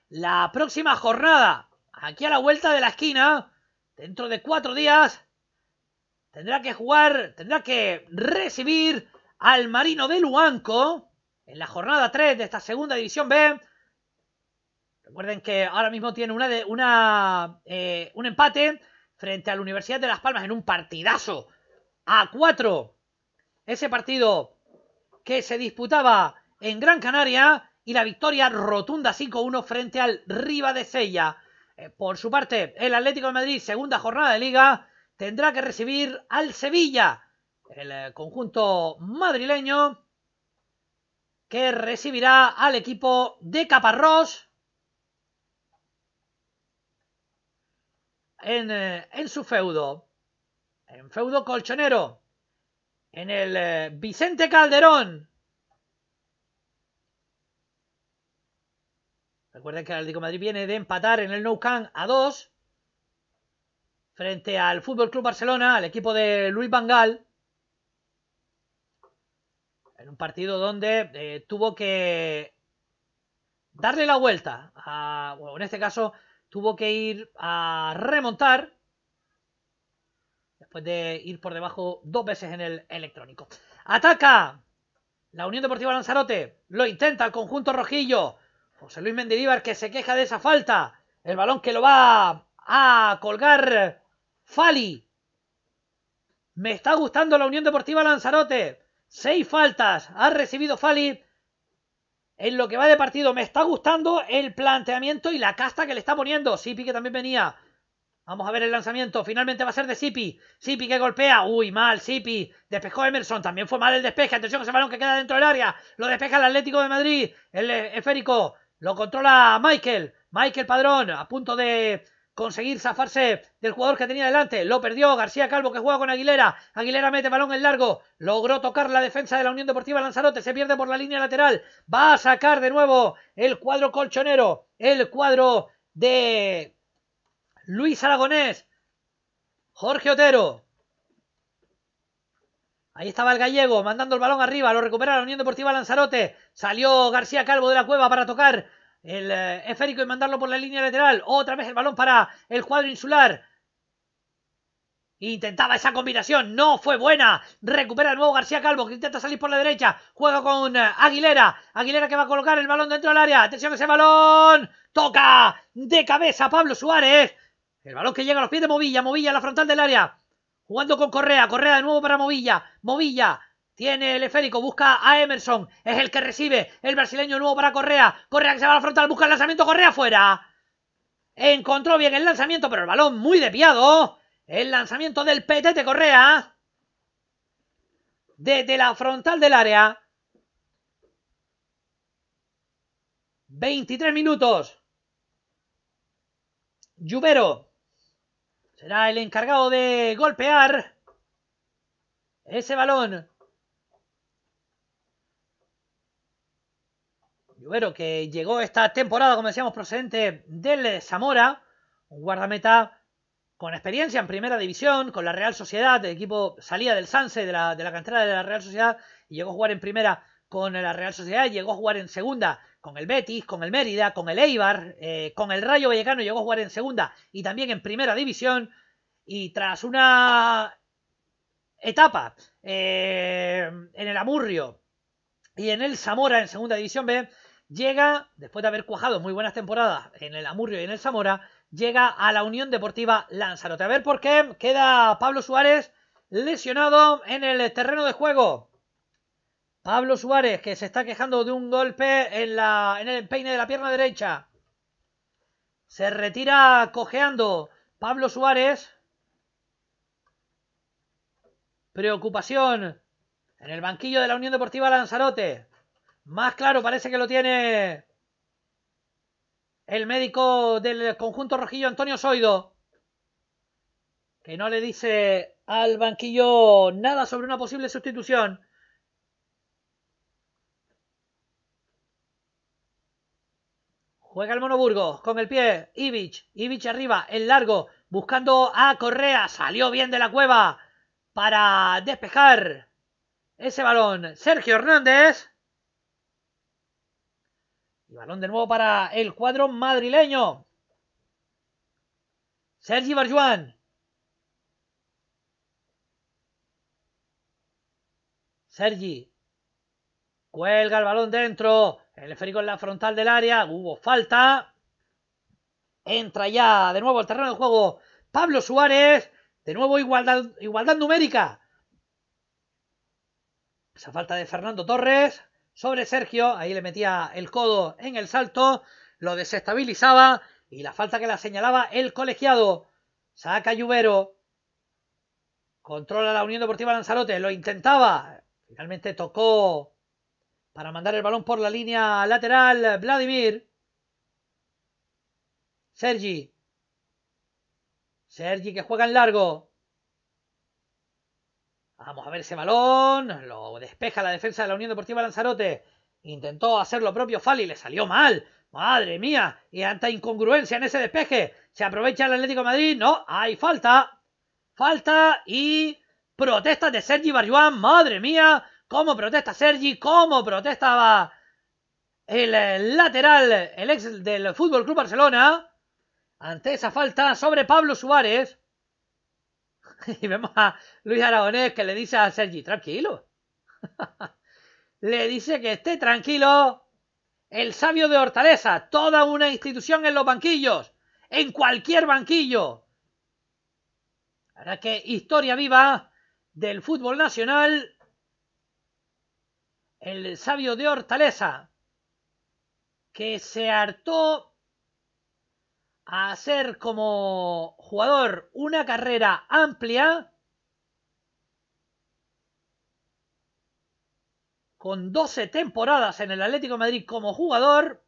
la próxima jornada, aquí a la vuelta de la esquina, dentro de cuatro días, tendrá que jugar, tendrá que recibir al Marino de Luanco en la jornada 3 de esta segunda división B. Recuerden que ahora mismo tiene una de, una, eh, un empate frente a la Universidad de Las Palmas en un partidazo a 4. Ese partido que se disputaba en Gran Canaria y la victoria rotunda 5-1 frente al Riva de Sella. Eh, por su parte, el Atlético de Madrid, segunda jornada de liga, tendrá que recibir al Sevilla, el eh, conjunto madrileño, que recibirá al equipo de Caparrós en, eh, su feudo, en feudo colchonero, en el eh, Vicente Calderón. Recuerden que el Atlético de Madrid viene de empatar en el Nou Camp a dos frente al Fútbol Club Barcelona, al equipo de Luis Bangal. En un partido donde eh, tuvo que darle la vuelta, a, en este caso tuvo que ir a remontar después de ir por debajo dos veces en el electrónico. Ataca la Unión Deportiva Lanzarote, lo intenta el conjunto rojillo. José Luis Mendilíbar que se queja de esa falta. El balón que lo va a colgar Fali. Me está gustando la Unión Deportiva Lanzarote. Seis faltas ha recibido Fali en lo que va de partido. Me está gustando el planteamiento y la casta que le está poniendo. Sipi que también venía. Vamos a ver el lanzamiento. Finalmente va a ser de Sipi. Sipi que golpea. Uy, mal Sipi. Despejó Emerson. También fue mal el despeje. Atención ese balón que queda dentro del área. Lo despeja el Atlético de Madrid. El eh, esférico. Lo controla Michael. Michael Padrón a punto de conseguir zafarse del jugador que tenía delante. Lo perdió García Calvo que juega con Aguilera. Aguilera mete balón en largo. Logró tocar la defensa de la Unión Deportiva Lanzarote. Se pierde por la línea lateral. Va a sacar de nuevo el cuadro colchonero. El cuadro de Luis Aragonés. Jorge Otero. Ahí estaba el gallego mandando el balón arriba, lo recupera la Unión Deportiva Lanzarote. Salió García Calvo de la cueva para tocar el eh, esférico y mandarlo por la línea lateral. Otra vez el balón para el cuadro insular. Intentaba esa combinación, no fue buena. Recupera de nuevo García Calvo, que intenta salir por la derecha. Juega con eh, Aguilera. Aguilera que va a colocar el balón dentro del área. Atención a ese balón. Toca de cabeza Pablo Suárez. El balón que llega a los pies de Movilla. Movilla a la frontal del área. Jugando con Correa. Correa de nuevo para Movilla. Movilla tiene el esférico, busca a Emerson, es el que recibe, el brasileño nuevo para Correa, Correa que se va a la frontal, busca el lanzamiento, Correa afuera. Encontró bien el lanzamiento, pero el balón muy desviado El lanzamiento del Petete Correa. Desde la frontal del área. 23 minutos. Lluvero será el encargado de golpear ese balón Bueno, que llegó esta temporada, como decíamos, procedente del Zamora, un guardameta con experiencia en primera división, con la Real Sociedad, el equipo salía del Sanse, de la, cantera de la Real Sociedad, y llegó a jugar en primera con la Real Sociedad, llegó a jugar en segunda con el Betis, con el Mérida, con el Eibar, eh, con el Rayo Vallecano, llegó a jugar en segunda y también en primera división, y tras una etapa eh, en el Amurrio y en el Zamora en segunda división B, Llega, después de haber cuajado muy buenas temporadas en el Amurrio y en el Zamora, llega a la Unión Deportiva Lanzarote. A ver por qué queda Pablo Suárez lesionado en el terreno de juego. Pablo Suárez, que se está quejando de un golpe en, el empeine de la pierna derecha. Se retira cojeando Pablo Suárez. Preocupación en el banquillo de la Unión Deportiva Lanzarote. Más claro parece que lo tiene el médico del conjunto rojillo, Antonio Soido, que no le dice al banquillo nada sobre una posible sustitución. Juega el Monoburgo con el pie. Ivic. Ivic arriba. El largo. Buscando a Correa. Salió bien de la cueva. Para despejar ese balón. Sergio Hernández. Y balón de nuevo para el cuadro madrileño. Sergi Barjuan. Sergi. Cuelga el balón dentro. El esférico en la frontal del área. Hubo falta. Entra ya de nuevo al terreno de juego Pablo Suárez. De nuevo igualdad, igualdad numérica. Esa falta de Fernando Torres sobre Sergio, ahí le metía el codo en el salto, lo desestabilizaba y la falta que la señalaba el colegiado. Saca Lluvero, controla la Unión Deportiva Lanzarote, lo intentaba, finalmente tocó para mandar el balón por la línea lateral Vladimir. Sergi. Sergi que juega en largo. Vamos a ver ese balón. Lo despeja la defensa de la Unión Deportiva Lanzarote. Intentó hacer lo propio Fali, le salió mal. Madre mía, y tanta incongruencia en ese despeje. Se aprovecha el Atlético de Madrid. No, hay falta. Falta y protesta de Sergi Barjuan. Madre mía, cómo protesta Sergi, cómo protestaba el eh, lateral, el ex del Fútbol Club Barcelona, ante esa falta sobre Pablo Suárez. y vemos a Luis Aragonés que le dice a Sergi, tranquilo. le dice que esté tranquilo. El sabio de Hortaleza, toda una institución en los banquillos, en cualquier banquillo. Ahora que historia viva del fútbol nacional, el sabio de Hortaleza, que se hartó a hacer como jugador una carrera amplia con 12 temporadas en el Atlético Madrid como jugador.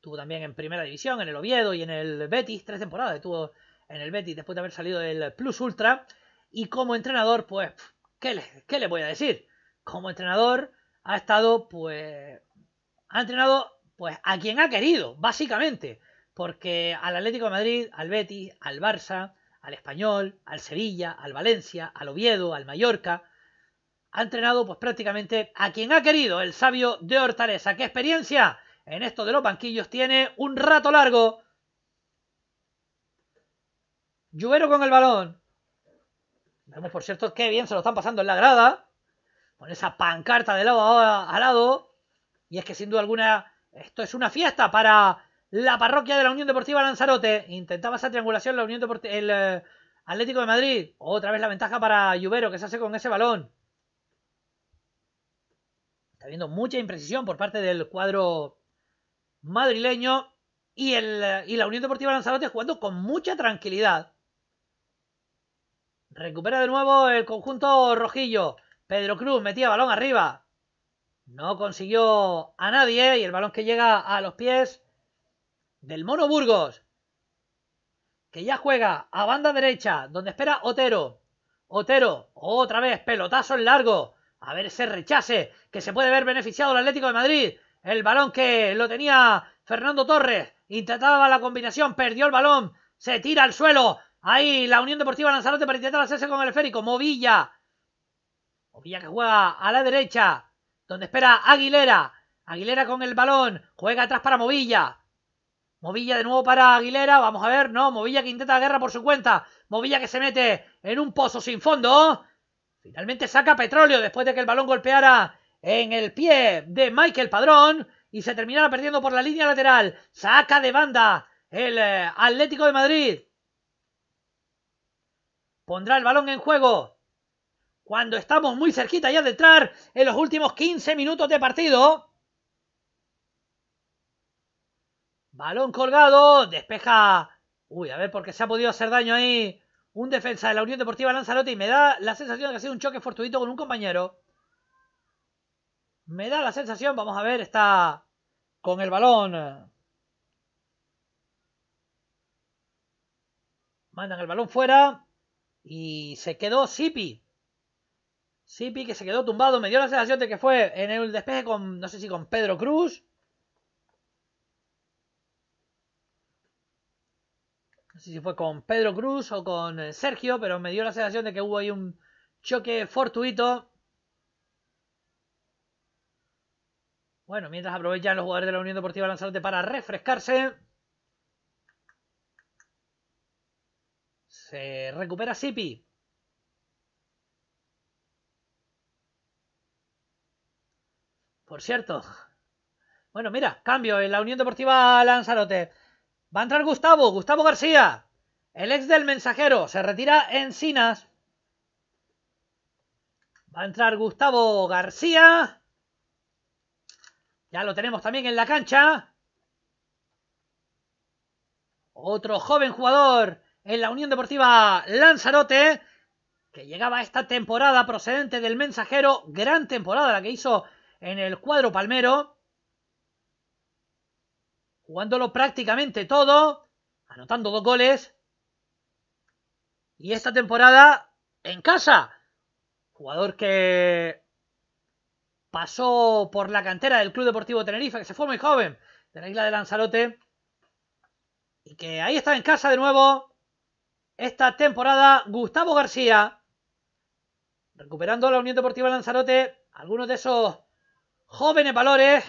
Tuvo también en primera división, en el Oviedo y en el Betis, tres temporadas estuvo en el Betis después de haber salido del Plus Ultra. Y como entrenador, pues, ¿qué le, qué le voy a decir? Como entrenador ha estado, pues, ha entrenado pues a quien ha querido, básicamente. Porque al Atlético de Madrid, al Betis, al Barça, al Español, al Sevilla, al Valencia, al Oviedo, al Mallorca, ha entrenado pues prácticamente a quien ha querido el sabio de Hortaleza. ¿Qué experiencia en esto de los banquillos tiene? Un rato largo. Lluvero con el balón. Vemos, por cierto, qué bien se lo están pasando en la grada. Con esa pancarta de lado a lado. Y es que sin duda alguna esto es una fiesta para la parroquia de la Unión Deportiva Lanzarote. Intentaba esa triangulación la Unión Deportiva, el eh, Atlético de Madrid. Otra vez la ventaja para Lluvero que se hace con ese balón. Está habiendo mucha imprecisión por parte del cuadro madrileño y, y la Unión Deportiva Lanzarote jugando con mucha tranquilidad. Recupera de nuevo el conjunto rojillo. Pedro Cruz metía balón arriba. No consiguió a nadie y el balón que llega a los pies del Mono Burgos, que ya juega a banda derecha, donde espera Otero. Otero, otra vez, pelotazo en largo. A ver si rechace que se puede ver beneficiado el Atlético de Madrid. El balón que lo tenía Fernando Torres. Intentaba la combinación, perdió el balón, se tira al suelo. Ahí la Unión Deportiva Lanzarote para intentar hacerse con el esférico. Movilla. Movilla que juega a la derecha donde espera Aguilera. Aguilera con el balón, juega atrás para Movilla. Movilla de nuevo para Aguilera, vamos a ver, no, Movilla que intenta la guerra por su cuenta. Movilla que se mete en un pozo sin fondo. Finalmente saca petróleo después de que el balón golpeara en el pie de Michael Padrón y se terminara perdiendo por la línea lateral. Saca de banda el eh, Atlético de Madrid. Pondrá el balón en juego cuando estamos muy cerquita ya de entrar en los últimos 15 minutos de partido. Balón colgado, despeja. Uy, a ver, porque se ha podido hacer daño ahí un defensa de la Unión Deportiva Lanzarote y me da la sensación de que ha sido un choque fortuito con un compañero. Me da la sensación, vamos a ver, está con el balón. Mandan el balón fuera y se quedó Sipi Sipi que se quedó tumbado, me dio la sensación de que fue en el despeje con, no sé si con Pedro Cruz. No sé si fue con Pedro Cruz o con eh, Sergio, pero me dio la sensación de que hubo ahí un choque fortuito. Bueno, mientras aprovechan los jugadores de la Unión Deportiva Lanzarote para refrescarse. Se recupera Sipi. Por cierto. Bueno, mira, cambio en la Unión Deportiva Lanzarote. Va a entrar Gustavo, Gustavo García. El ex del mensajero se retira Encinas. Va a entrar Gustavo García. Ya lo tenemos también en la cancha. Otro joven jugador en la Unión Deportiva Lanzarote que llegaba esta temporada procedente del mensajero. Gran temporada la que hizo en el cuadro palmero. Jugándolo prácticamente todo. Anotando dos goles. Y esta temporada en casa. Jugador que pasó por la cantera del Club Deportivo Tenerife, que se fue muy joven de la isla de Lanzarote. Y que ahí está en casa de nuevo esta temporada Gustavo García. Recuperando la Unión Deportiva Lanzarote, algunos de esos jóvenes valores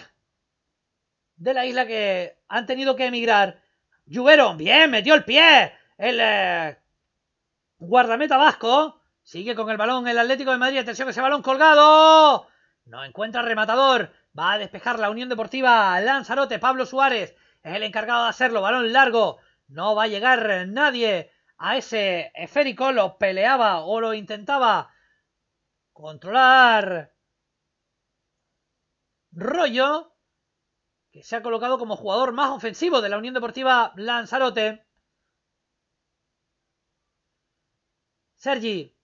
de la isla que han tenido que emigrar. Lluveron, bien, metió el pie. El eh, guardameta vasco sigue con el balón el Atlético de Madrid. Atención, ese balón colgado. No encuentra rematador. Va a despejar la Unión Deportiva Lanzarote. Pablo Suárez es el encargado de hacerlo. Balón largo. No va a llegar nadie a ese esférico. Lo peleaba o lo intentaba controlar Rollo, que se ha colocado como jugador más ofensivo de la Unión Deportiva Lanzarote. Sergi.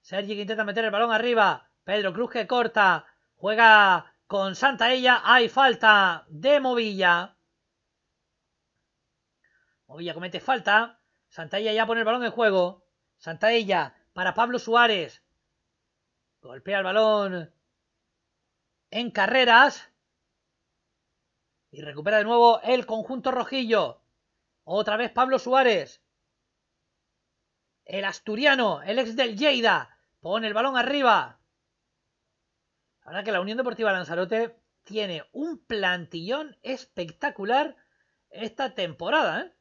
Sergi que intenta meter el balón arriba. Pedro Cruz que corta. Juega con Santaella. Hay falta de Movilla. Movilla comete falta. Santaella ya pone el balón en juego. Santaella para Pablo Suárez. Golpea el balón en carreras. Y recupera de nuevo el conjunto rojillo. Otra vez Pablo Suárez. El asturiano, el ex del Lleida, pone el balón arriba. ahora que la Unión Deportiva Lanzarote tiene un plantillón espectacular esta temporada. ¿eh?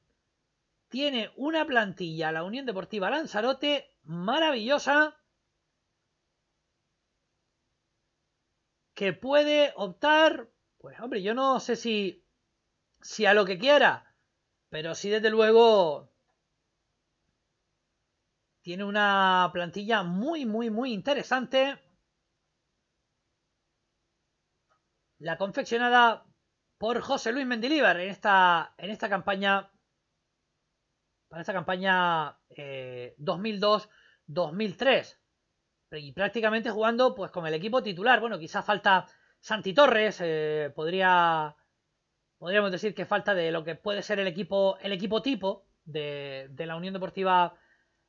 Tiene una plantilla, la Unión Deportiva Lanzarote, maravillosa que puede optar, pues hombre, yo no sé si, si a lo que quiera, pero sí desde luego tiene una plantilla muy, muy, muy interesante. La confeccionada por José Luis Mendilíbar en esta, en esta campaña, para esta campaña 2002-2003. Eh, y prácticamente jugando pues con el equipo titular. Bueno, quizás falta Santi Torres, eh, podría, podríamos decir que falta de lo que puede ser el equipo, el equipo tipo de, la Unión Deportiva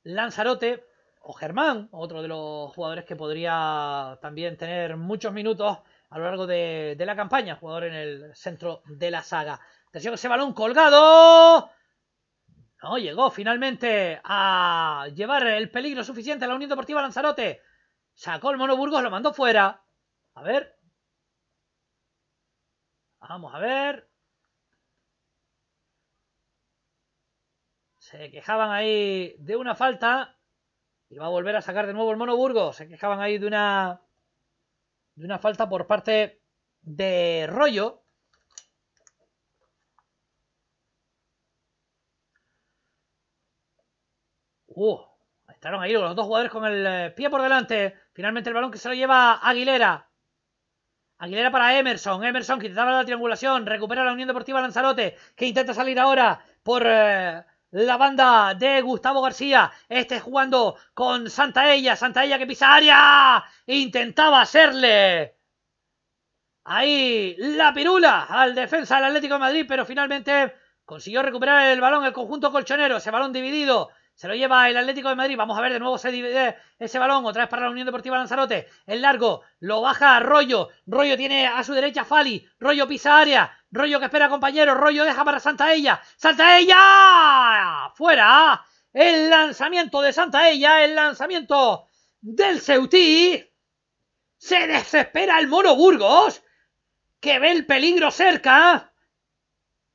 Lanzarote, o Germán, otro de los jugadores que podría también tener muchos minutos a lo largo de, la campaña, jugador en el centro de la saga. Atención ese balón colgado. No, llegó finalmente a llevar el peligro suficiente a la Unión Deportiva Lanzarote. Sacó el mono lo mandó fuera. A ver. Vamos a ver. Se quejaban ahí de una falta. Y va a volver a sacar de nuevo el monoburgo. Se quejaban ahí de una. De una falta por parte de Rollo. Uh, ahí los dos jugadores con el eh, pie por delante. Finalmente el balón que se lo lleva Aguilera. Aguilera para Emerson. Emerson que intentaba la triangulación. Recupera la Unión Deportiva Lanzarote. Que intenta salir ahora por eh, la banda de Gustavo García. Este jugando con Santaella. Santaella que pisa área. Intentaba hacerle. Ahí la pirula al defensa del Atlético de Madrid. Pero finalmente consiguió recuperar el balón el conjunto colchonero. Ese balón dividido se lo lleva el Atlético de Madrid. Vamos a ver, de nuevo ese balón. Otra vez para la Unión Deportiva Lanzarote. El largo. Lo baja Rollo. Rollo tiene a su derecha Fali. Rollo pisa área. Rollo que espera compañero. Rollo deja para Santa Ella. ¡Santa Ella! ¡Fuera! El lanzamiento de Santa Ella. El lanzamiento del Ceutí. Se desespera el Mono Burgos. Que ve el peligro cerca.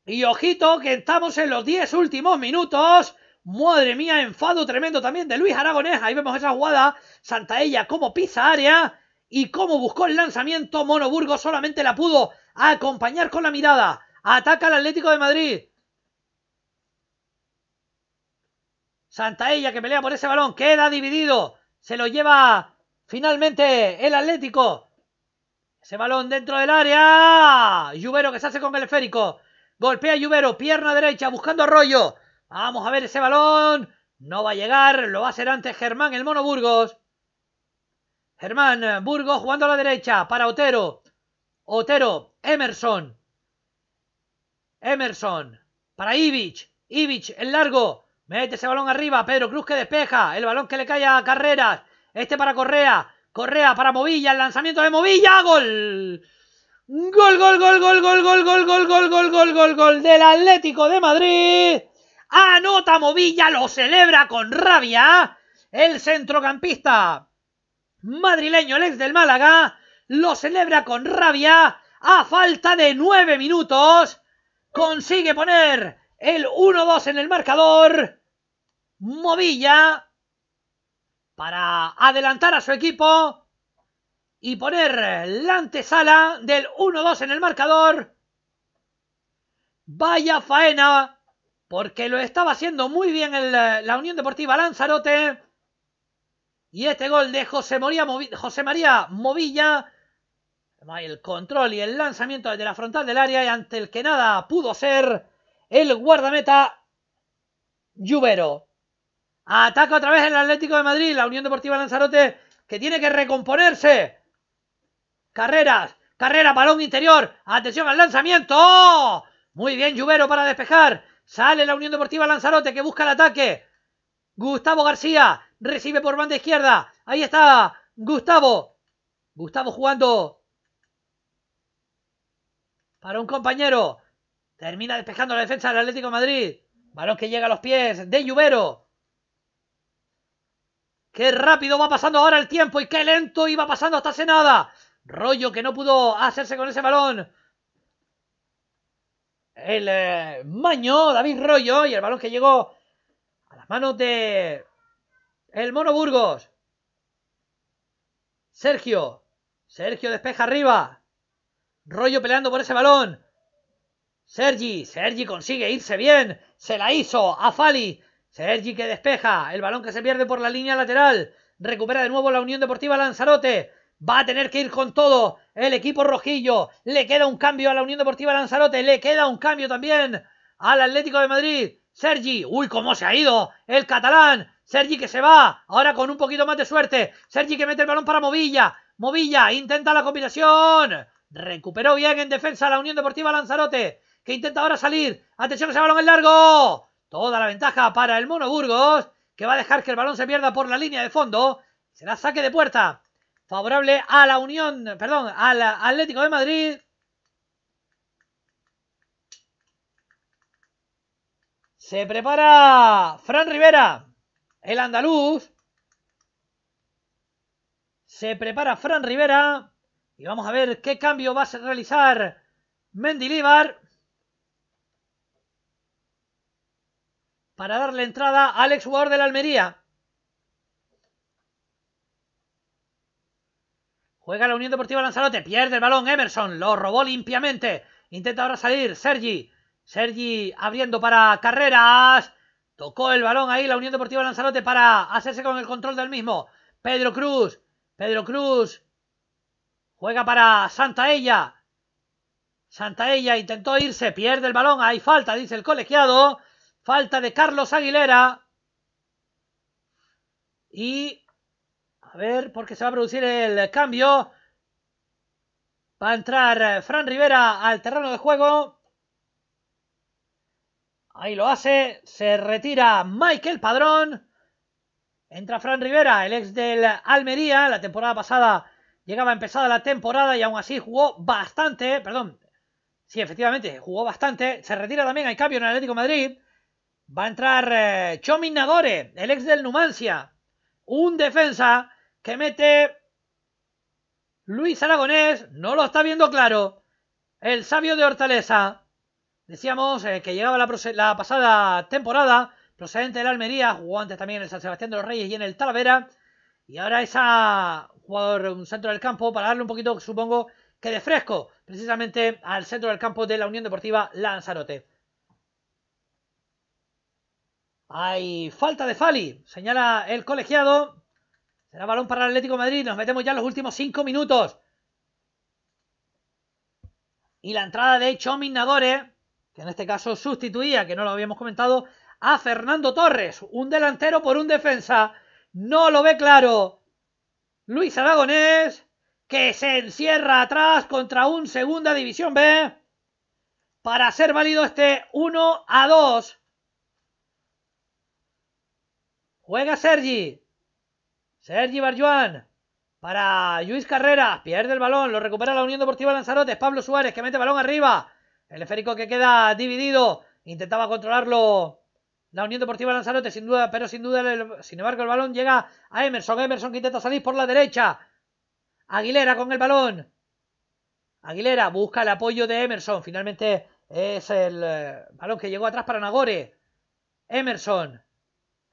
Y ojito que estamos en los 10 últimos minutos. Madre mía, enfado tremendo también de Luis Aragonés. Ahí vemos esa jugada. Santaella como pisa área y cómo buscó el lanzamiento. Monoburgo solamente la pudo acompañar con la mirada. Ataca al Atlético de Madrid. Santaella que pelea por ese balón. Queda dividido. Se lo lleva finalmente el Atlético. Ese balón dentro del área. Lluvero que se hace con el esférico. Golpea Lluvero. Pierna derecha buscando Arroyo. Vamos a ver ese balón. No va a llegar. Lo va a hacer antes Germán, el mono Burgos. Germán, Burgos jugando a la derecha para Otero. Otero, Emerson. Emerson para Ivic. Ivic, el largo. Mete ese balón arriba. Pedro Cruz que despeja. El balón que le cae a Carreras. Este para Correa. Correa para Movilla. El lanzamiento de Movilla. Gol. Gol, gol, gol, gol, gol, gol, gol, gol, gol, gol, gol, gol, gol del Atlético de Madrid. Anota Movilla, lo celebra con rabia. El centrocampista madrileño, el ex del Málaga, lo celebra con rabia. A falta de nueve minutos, consigue poner el 1-2 en el marcador. Movilla para adelantar a su equipo y poner la antesala del 1-2 en el marcador. Vaya faena porque lo estaba haciendo muy bien eh, la Unión Deportiva Lanzarote. Y este gol de José, María Movilla, el control y el lanzamiento desde la frontal del área y ante el que nada pudo ser el guardameta Lluvero. Ataca otra vez el Atlético de Madrid, la Unión Deportiva Lanzarote, que tiene que recomponerse. Carreras, carrera, balón interior, atención al lanzamiento. Muy bien Lluvero para despejar. Sale la Unión Deportiva Lanzarote que busca el ataque. Gustavo García recibe por banda izquierda. Ahí está Gustavo. Gustavo jugando para un compañero. Termina despejando la defensa del Atlético de Madrid. Balón que llega a los pies de Lluvero. Qué rápido va pasando ahora el tiempo y qué lento iba pasando hasta hace nada. Rollo que no pudo hacerse con ese balón el eh, maño David Rollo y el balón que llegó a las manos de el Mono Burgos. Sergio. Sergio despeja arriba. Rollo peleando por ese balón. Sergi. Sergi consigue irse bien. Se la hizo a Fali. Sergi que despeja. El balón que se pierde por la línea lateral. Recupera de nuevo la Unión Deportiva Lanzarote. Va a tener que ir con todo el equipo rojillo. Le queda un cambio a la Unión Deportiva Lanzarote. Le queda un cambio también al Atlético de Madrid. Sergi, uy, cómo se ha ido el catalán. Sergi que se va, ahora con un poquito más de suerte. Sergi que mete el balón para Movilla. Movilla intenta la combinación. Recuperó bien en defensa la Unión Deportiva Lanzarote, que intenta ahora salir. Atención ese balón es largo. Toda la ventaja para el Mono Burgos, que va a dejar que el balón se pierda por la línea de fondo. Será saque de puerta favorable a la Unión, perdón, al Atlético de Madrid. Se prepara Fran Rivera, el andaluz. Se prepara Fran Rivera. Y vamos a ver qué cambio va a realizar Mendilibar. Para darle entrada al exjugador de la Almería. Juega la Unión Deportiva Lanzarote. Pierde el balón Emerson. Lo robó limpiamente. Intenta ahora salir Sergi. Sergi abriendo para carreras. Tocó el balón ahí la Unión Deportiva Lanzarote para hacerse con el control del mismo. Pedro Cruz. Pedro Cruz. Juega para Santaella. Santaella intentó irse. Pierde el balón. Hay falta, dice el colegiado. Falta de Carlos Aguilera. Y a ver, porque se va a producir el cambio. Va a entrar eh, Fran Rivera al terreno de juego. Ahí lo hace. Se retira Michael Padrón. Entra Fran Rivera, el ex del Almería. La temporada pasada llegaba empezada la temporada y aún así jugó bastante. Perdón. Sí, efectivamente, jugó bastante. Se retira también, hay cambio en el Atlético Madrid. Va a entrar eh, Chomin el ex del Numancia. Un defensa que mete Luis Aragonés, no lo está viendo claro. El sabio de Hortaleza. Decíamos eh, que llegaba la, pasada temporada, procedente del Almería, jugó antes también en el San Sebastián de los Reyes y en el Talavera. Y ahora esa jugador, un centro del campo, para darle un poquito, supongo, que de fresco, precisamente al centro del campo de la Unión Deportiva Lanzarote. Hay falta de Fali, señala el colegiado. Será balón para el Atlético Madrid. Nos metemos ya en los últimos cinco minutos. Y la entrada de Chomin que en este caso sustituía, que no lo habíamos comentado, a Fernando Torres. Un delantero por un defensa. No lo ve claro. Luis Aragonés, que se encierra atrás contra un Segunda División B. Para ser válido este 1 a 2. Juega Sergi. Sergi Barjuan para Luis Carrera Pierde el balón, lo recupera la Unión Deportiva Lanzarote. Pablo Suárez que mete balón arriba. El esférico que queda dividido. Intentaba controlarlo la Unión Deportiva Lanzarote, sin duda, pero sin duda, sin embargo, el balón llega a Emerson. Emerson que intenta salir por la derecha. Aguilera con el balón. Aguilera busca el apoyo de Emerson. Finalmente es el eh, balón que llegó atrás para Nagore. Emerson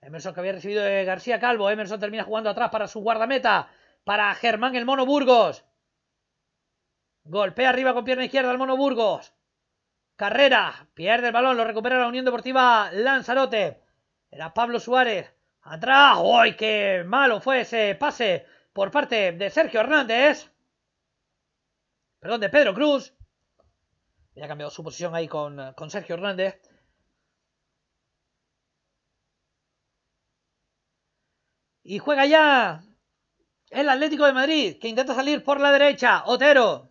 Emerson que había recibido de García Calvo. Emerson termina jugando atrás para su guardameta. Para Germán el Mono Burgos. Golpea arriba con pierna izquierda el Mono Burgos. Carrera. Pierde el balón. Lo recupera la Unión Deportiva Lanzarote. Era Pablo Suárez. Atrás. ¡Uy, qué malo fue ese pase por parte de Sergio Hernández! Perdón, de Pedro Cruz. Ya ha cambiado su posición ahí con Sergio Hernández. Y juega ya el Atlético de Madrid, que intenta salir por la derecha. Otero.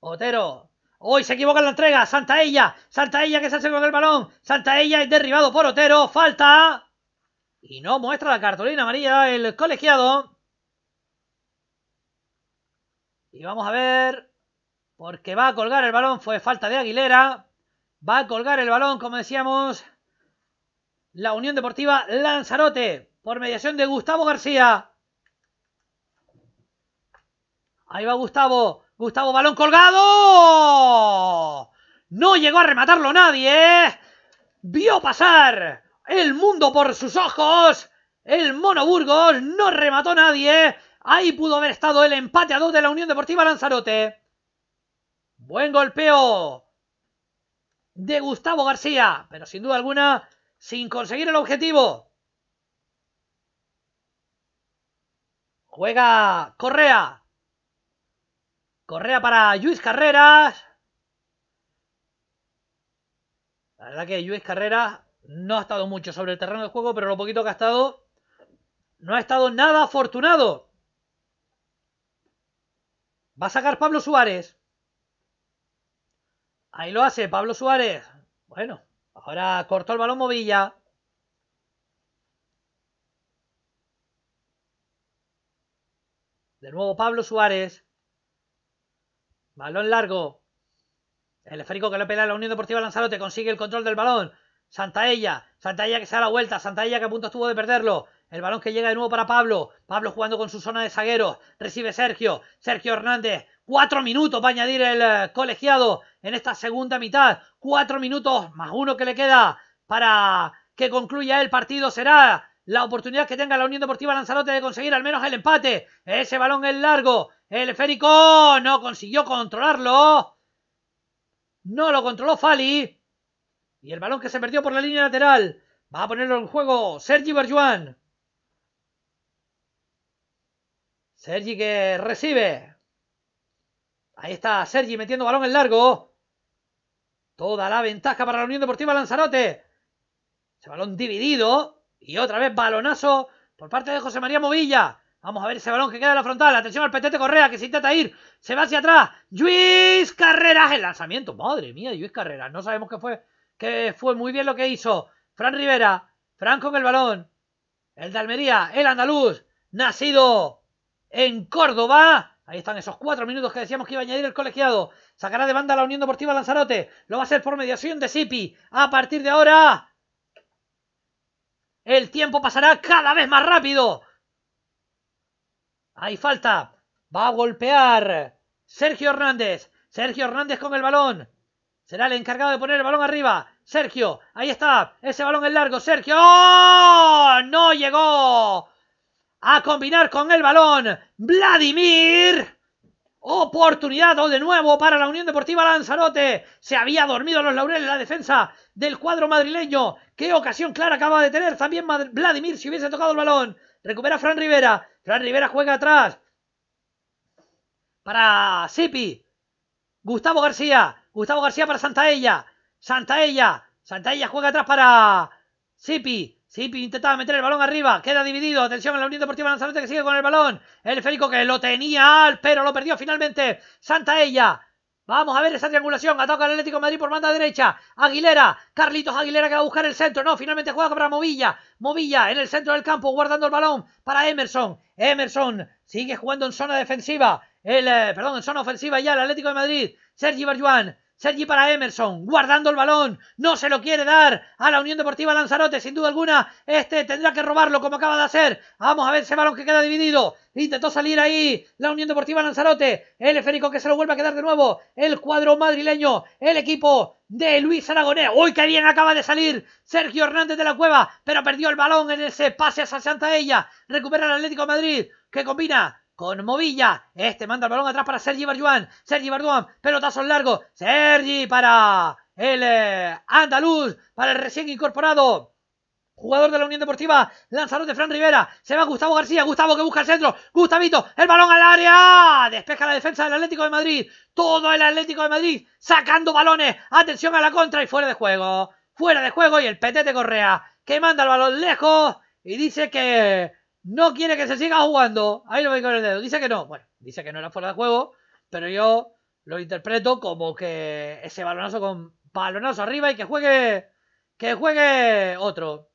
Otero. Hoy se equivoca en la entrega. Santaella. Santaella que se hace con el balón. Santaella es derribado por Otero. Falta. Y no muestra la cartulina amarilla el colegiado. Y vamos a ver. Porque va a colgar el balón. Fue falta de Aguilera. Va a colgar el balón, como decíamos la Unión Deportiva Lanzarote por mediación de Gustavo García. Ahí va Gustavo. Gustavo balón colgado. No llegó a rematarlo nadie. Vio pasar el mundo por sus ojos. El Mono Burgos no remató nadie. Ahí pudo haber estado el empate a dos de la Unión Deportiva Lanzarote. Buen golpeo de Gustavo García. Pero sin duda alguna sin conseguir el objetivo. Juega Correa. Correa para Luis Carreras. La verdad que Luis Carreras no ha estado mucho sobre el terreno de juego, pero lo poquito que ha estado no ha estado nada afortunado. Va a sacar Pablo Suárez. Ahí lo hace Pablo Suárez. Bueno, Ahora cortó el balón Movilla. De nuevo Pablo Suárez. Balón largo. El esférico que le pega a la Unión Deportiva Lanzarote consigue el control del balón. Santaella. Santaella que se da la vuelta. Santaella que a punto estuvo de perderlo. El balón que llega de nuevo para Pablo. Pablo jugando con su zona de zagueros. Recibe Sergio. Sergio Hernández. Cuatro minutos para añadir el eh, colegiado en esta segunda mitad. Cuatro minutos más uno que le queda para que concluya el partido. Será la oportunidad que tenga la Unión Deportiva Lanzarote de conseguir al menos el empate. Ese balón es largo. El esférico no consiguió controlarlo. No lo controló Fali. Y el balón que se perdió por la línea lateral. Va a ponerlo en juego Sergi Berjuan. Sergi que recibe. Ahí está Sergi metiendo balón en largo. Toda la ventaja para la Unión Deportiva Lanzarote. Ese balón dividido. Y otra vez balonazo por parte de José María Movilla. Vamos a ver ese balón que queda en la frontal. Atención al Petete Correa que se intenta ir. Se va hacia atrás. Luis Carreras. El lanzamiento. Madre mía, Luis Carreras. No sabemos qué fue. Que fue muy bien lo que hizo. Fran Rivera. Fran con el balón. El de Almería. El andaluz. Nacido en Córdoba. Ahí están esos cuatro minutos que decíamos que iba a añadir el colegiado. Sacará de banda la Unión Deportiva Lanzarote. Lo va a hacer por mediación de Sipi. A partir de ahora. El tiempo pasará cada vez más rápido. Hay falta. Va a golpear Sergio Hernández. Sergio Hernández con el balón. Será el encargado de poner el balón arriba. Sergio, ahí está. Ese balón es largo. Sergio. ¡oh! No llegó a combinar con el balón Vladimir. Oportunidad de nuevo para la Unión Deportiva Lanzarote. Se había dormido los laureles la defensa del cuadro madrileño. Qué ocasión clara acaba de tener también Vladimir si hubiese tocado el balón. Recupera Fran Rivera. Fran Rivera juega atrás. Para Sipi. Gustavo García. Gustavo García para Santaella. Santaella. Santaella juega atrás para Sipi. Sí, intentaba meter el balón arriba. Queda dividido. Atención en la Unión Deportiva Lanzarote que sigue con el balón. El Férico que lo tenía, al, pero lo perdió finalmente. Santaella. Vamos a ver esa triangulación. Ataca el Atlético de Madrid por banda derecha. Aguilera. Carlitos Aguilera que va a buscar el centro. No, finalmente juega para Movilla. Movilla en el centro del campo guardando el balón para Emerson. Emerson sigue jugando en zona defensiva. El, eh, perdón, en zona ofensiva ya el Atlético de Madrid. Sergi Barjuan. Sergi para Emerson, guardando el balón, no se lo quiere dar a la Unión Deportiva Lanzarote, sin duda alguna, este tendrá que robarlo como acaba de hacer, vamos a ver ese balón que queda dividido, intentó salir ahí la Unión Deportiva Lanzarote, el esférico que se lo vuelve a quedar de nuevo, el cuadro madrileño, el equipo de Luis Aragonés, uy qué bien acaba de salir Sergio Hernández de la Cueva, pero perdió el balón en ese pase a Santa Ella, recupera el Atlético de Madrid, que combina con Movilla. Este manda el balón atrás para Sergi Sergio Sergi Barduan, pelotazo largo. Sergi para el eh, andaluz, para el recién incorporado. Jugador de la Unión Deportiva, Lanzarote, de Fran Rivera. Se va Gustavo García. Gustavo que busca el centro. Gustavito, el balón al área. Despeja la defensa del Atlético de Madrid. Todo el Atlético de Madrid sacando balones. Atención a la contra y fuera de juego. Fuera de juego y el de Correa que manda el balón lejos y dice que no quiere que se siga jugando. Ahí lo ve con el dedo. Dice que no. Bueno, dice que no era fuera de juego, pero yo lo interpreto como que ese balonazo con balonazo arriba y que juegue que juegue otro.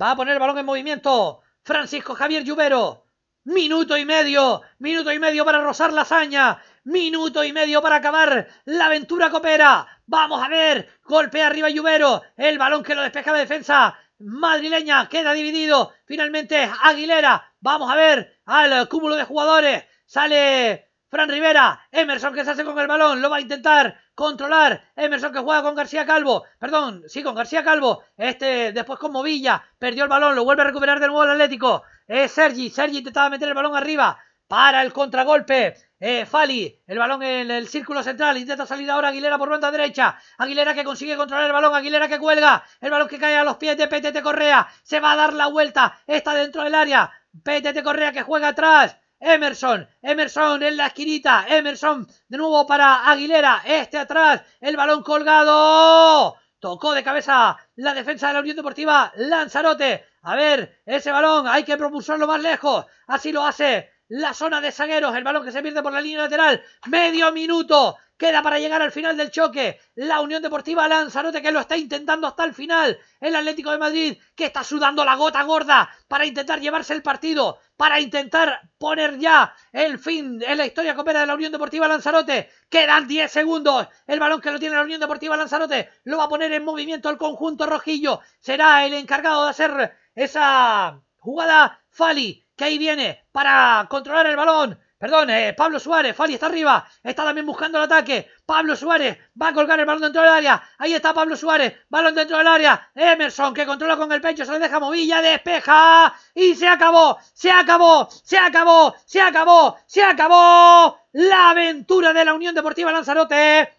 Va a poner el balón en movimiento. Francisco Javier Lluvero. Minuto y medio. Minuto y medio para rozar la hazaña. Minuto y medio para acabar la aventura copera. Vamos a ver. Golpea arriba Lluvero. El balón que lo despeja de defensa madrileña queda dividido. Finalmente Aguilera. Vamos a ver al cúmulo de jugadores. Sale Fran Rivera. Emerson que se hace con el balón. Lo va a intentar controlar. Emerson que juega con García Calvo. Perdón, sí, con García Calvo. Este después con Movilla. Perdió el balón. Lo vuelve a recuperar de nuevo el Atlético. Es Sergi. Sergi intentaba meter el balón arriba. Para el contragolpe. Eh, Fali, el balón en el círculo central. Intenta salir ahora Aguilera por banda derecha. Aguilera que consigue controlar el balón. Aguilera que cuelga. El balón que cae a los pies de PTT Correa. Se va a dar la vuelta. Está dentro del área. PTT Correa que juega atrás. Emerson, Emerson en la esquinita, Emerson de nuevo para Aguilera, este atrás, el balón colgado, tocó de cabeza la defensa de la Unión Deportiva Lanzarote, a ver, ese balón hay que propulsarlo más lejos, así lo hace la zona de zagueros, el balón que se pierde por la línea lateral, medio minuto, queda para llegar al final del choque, la Unión Deportiva Lanzarote que lo está intentando hasta el final, el Atlético de Madrid que está sudando la gota gorda para intentar llevarse el partido, para intentar poner ya el fin en la historia copera de la Unión Deportiva Lanzarote, quedan 10 segundos, el balón que lo tiene la Unión Deportiva Lanzarote lo va a poner en movimiento el conjunto rojillo, será el encargado de hacer esa jugada Fali que ahí viene para controlar el balón. Perdón, eh, Pablo Suárez, Fali está arriba, está también buscando el ataque. Pablo Suárez va a colgar el balón dentro del área. Ahí está Pablo Suárez, balón dentro del área. Emerson que controla con el pecho, se le deja movilla, despeja y se acabó, se acabó, se acabó, se acabó, se acabó la aventura de la Unión Deportiva Lanzarote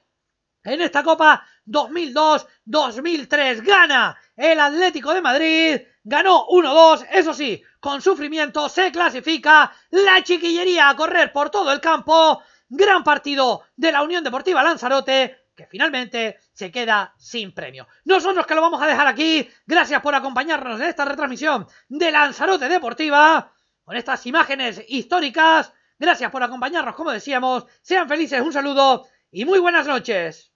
en esta Copa 2002-2003. Gana el Atlético de Madrid Ganó 1-2, eso sí, con sufrimiento se clasifica la chiquillería a correr por todo el campo. Gran partido de la Unión Deportiva Lanzarote que finalmente se queda sin premio. Nosotros que lo vamos a dejar aquí, gracias por acompañarnos en esta retransmisión de Lanzarote Deportiva, con estas imágenes históricas. Gracias por acompañarnos, como decíamos. Sean felices, un saludo y muy buenas noches.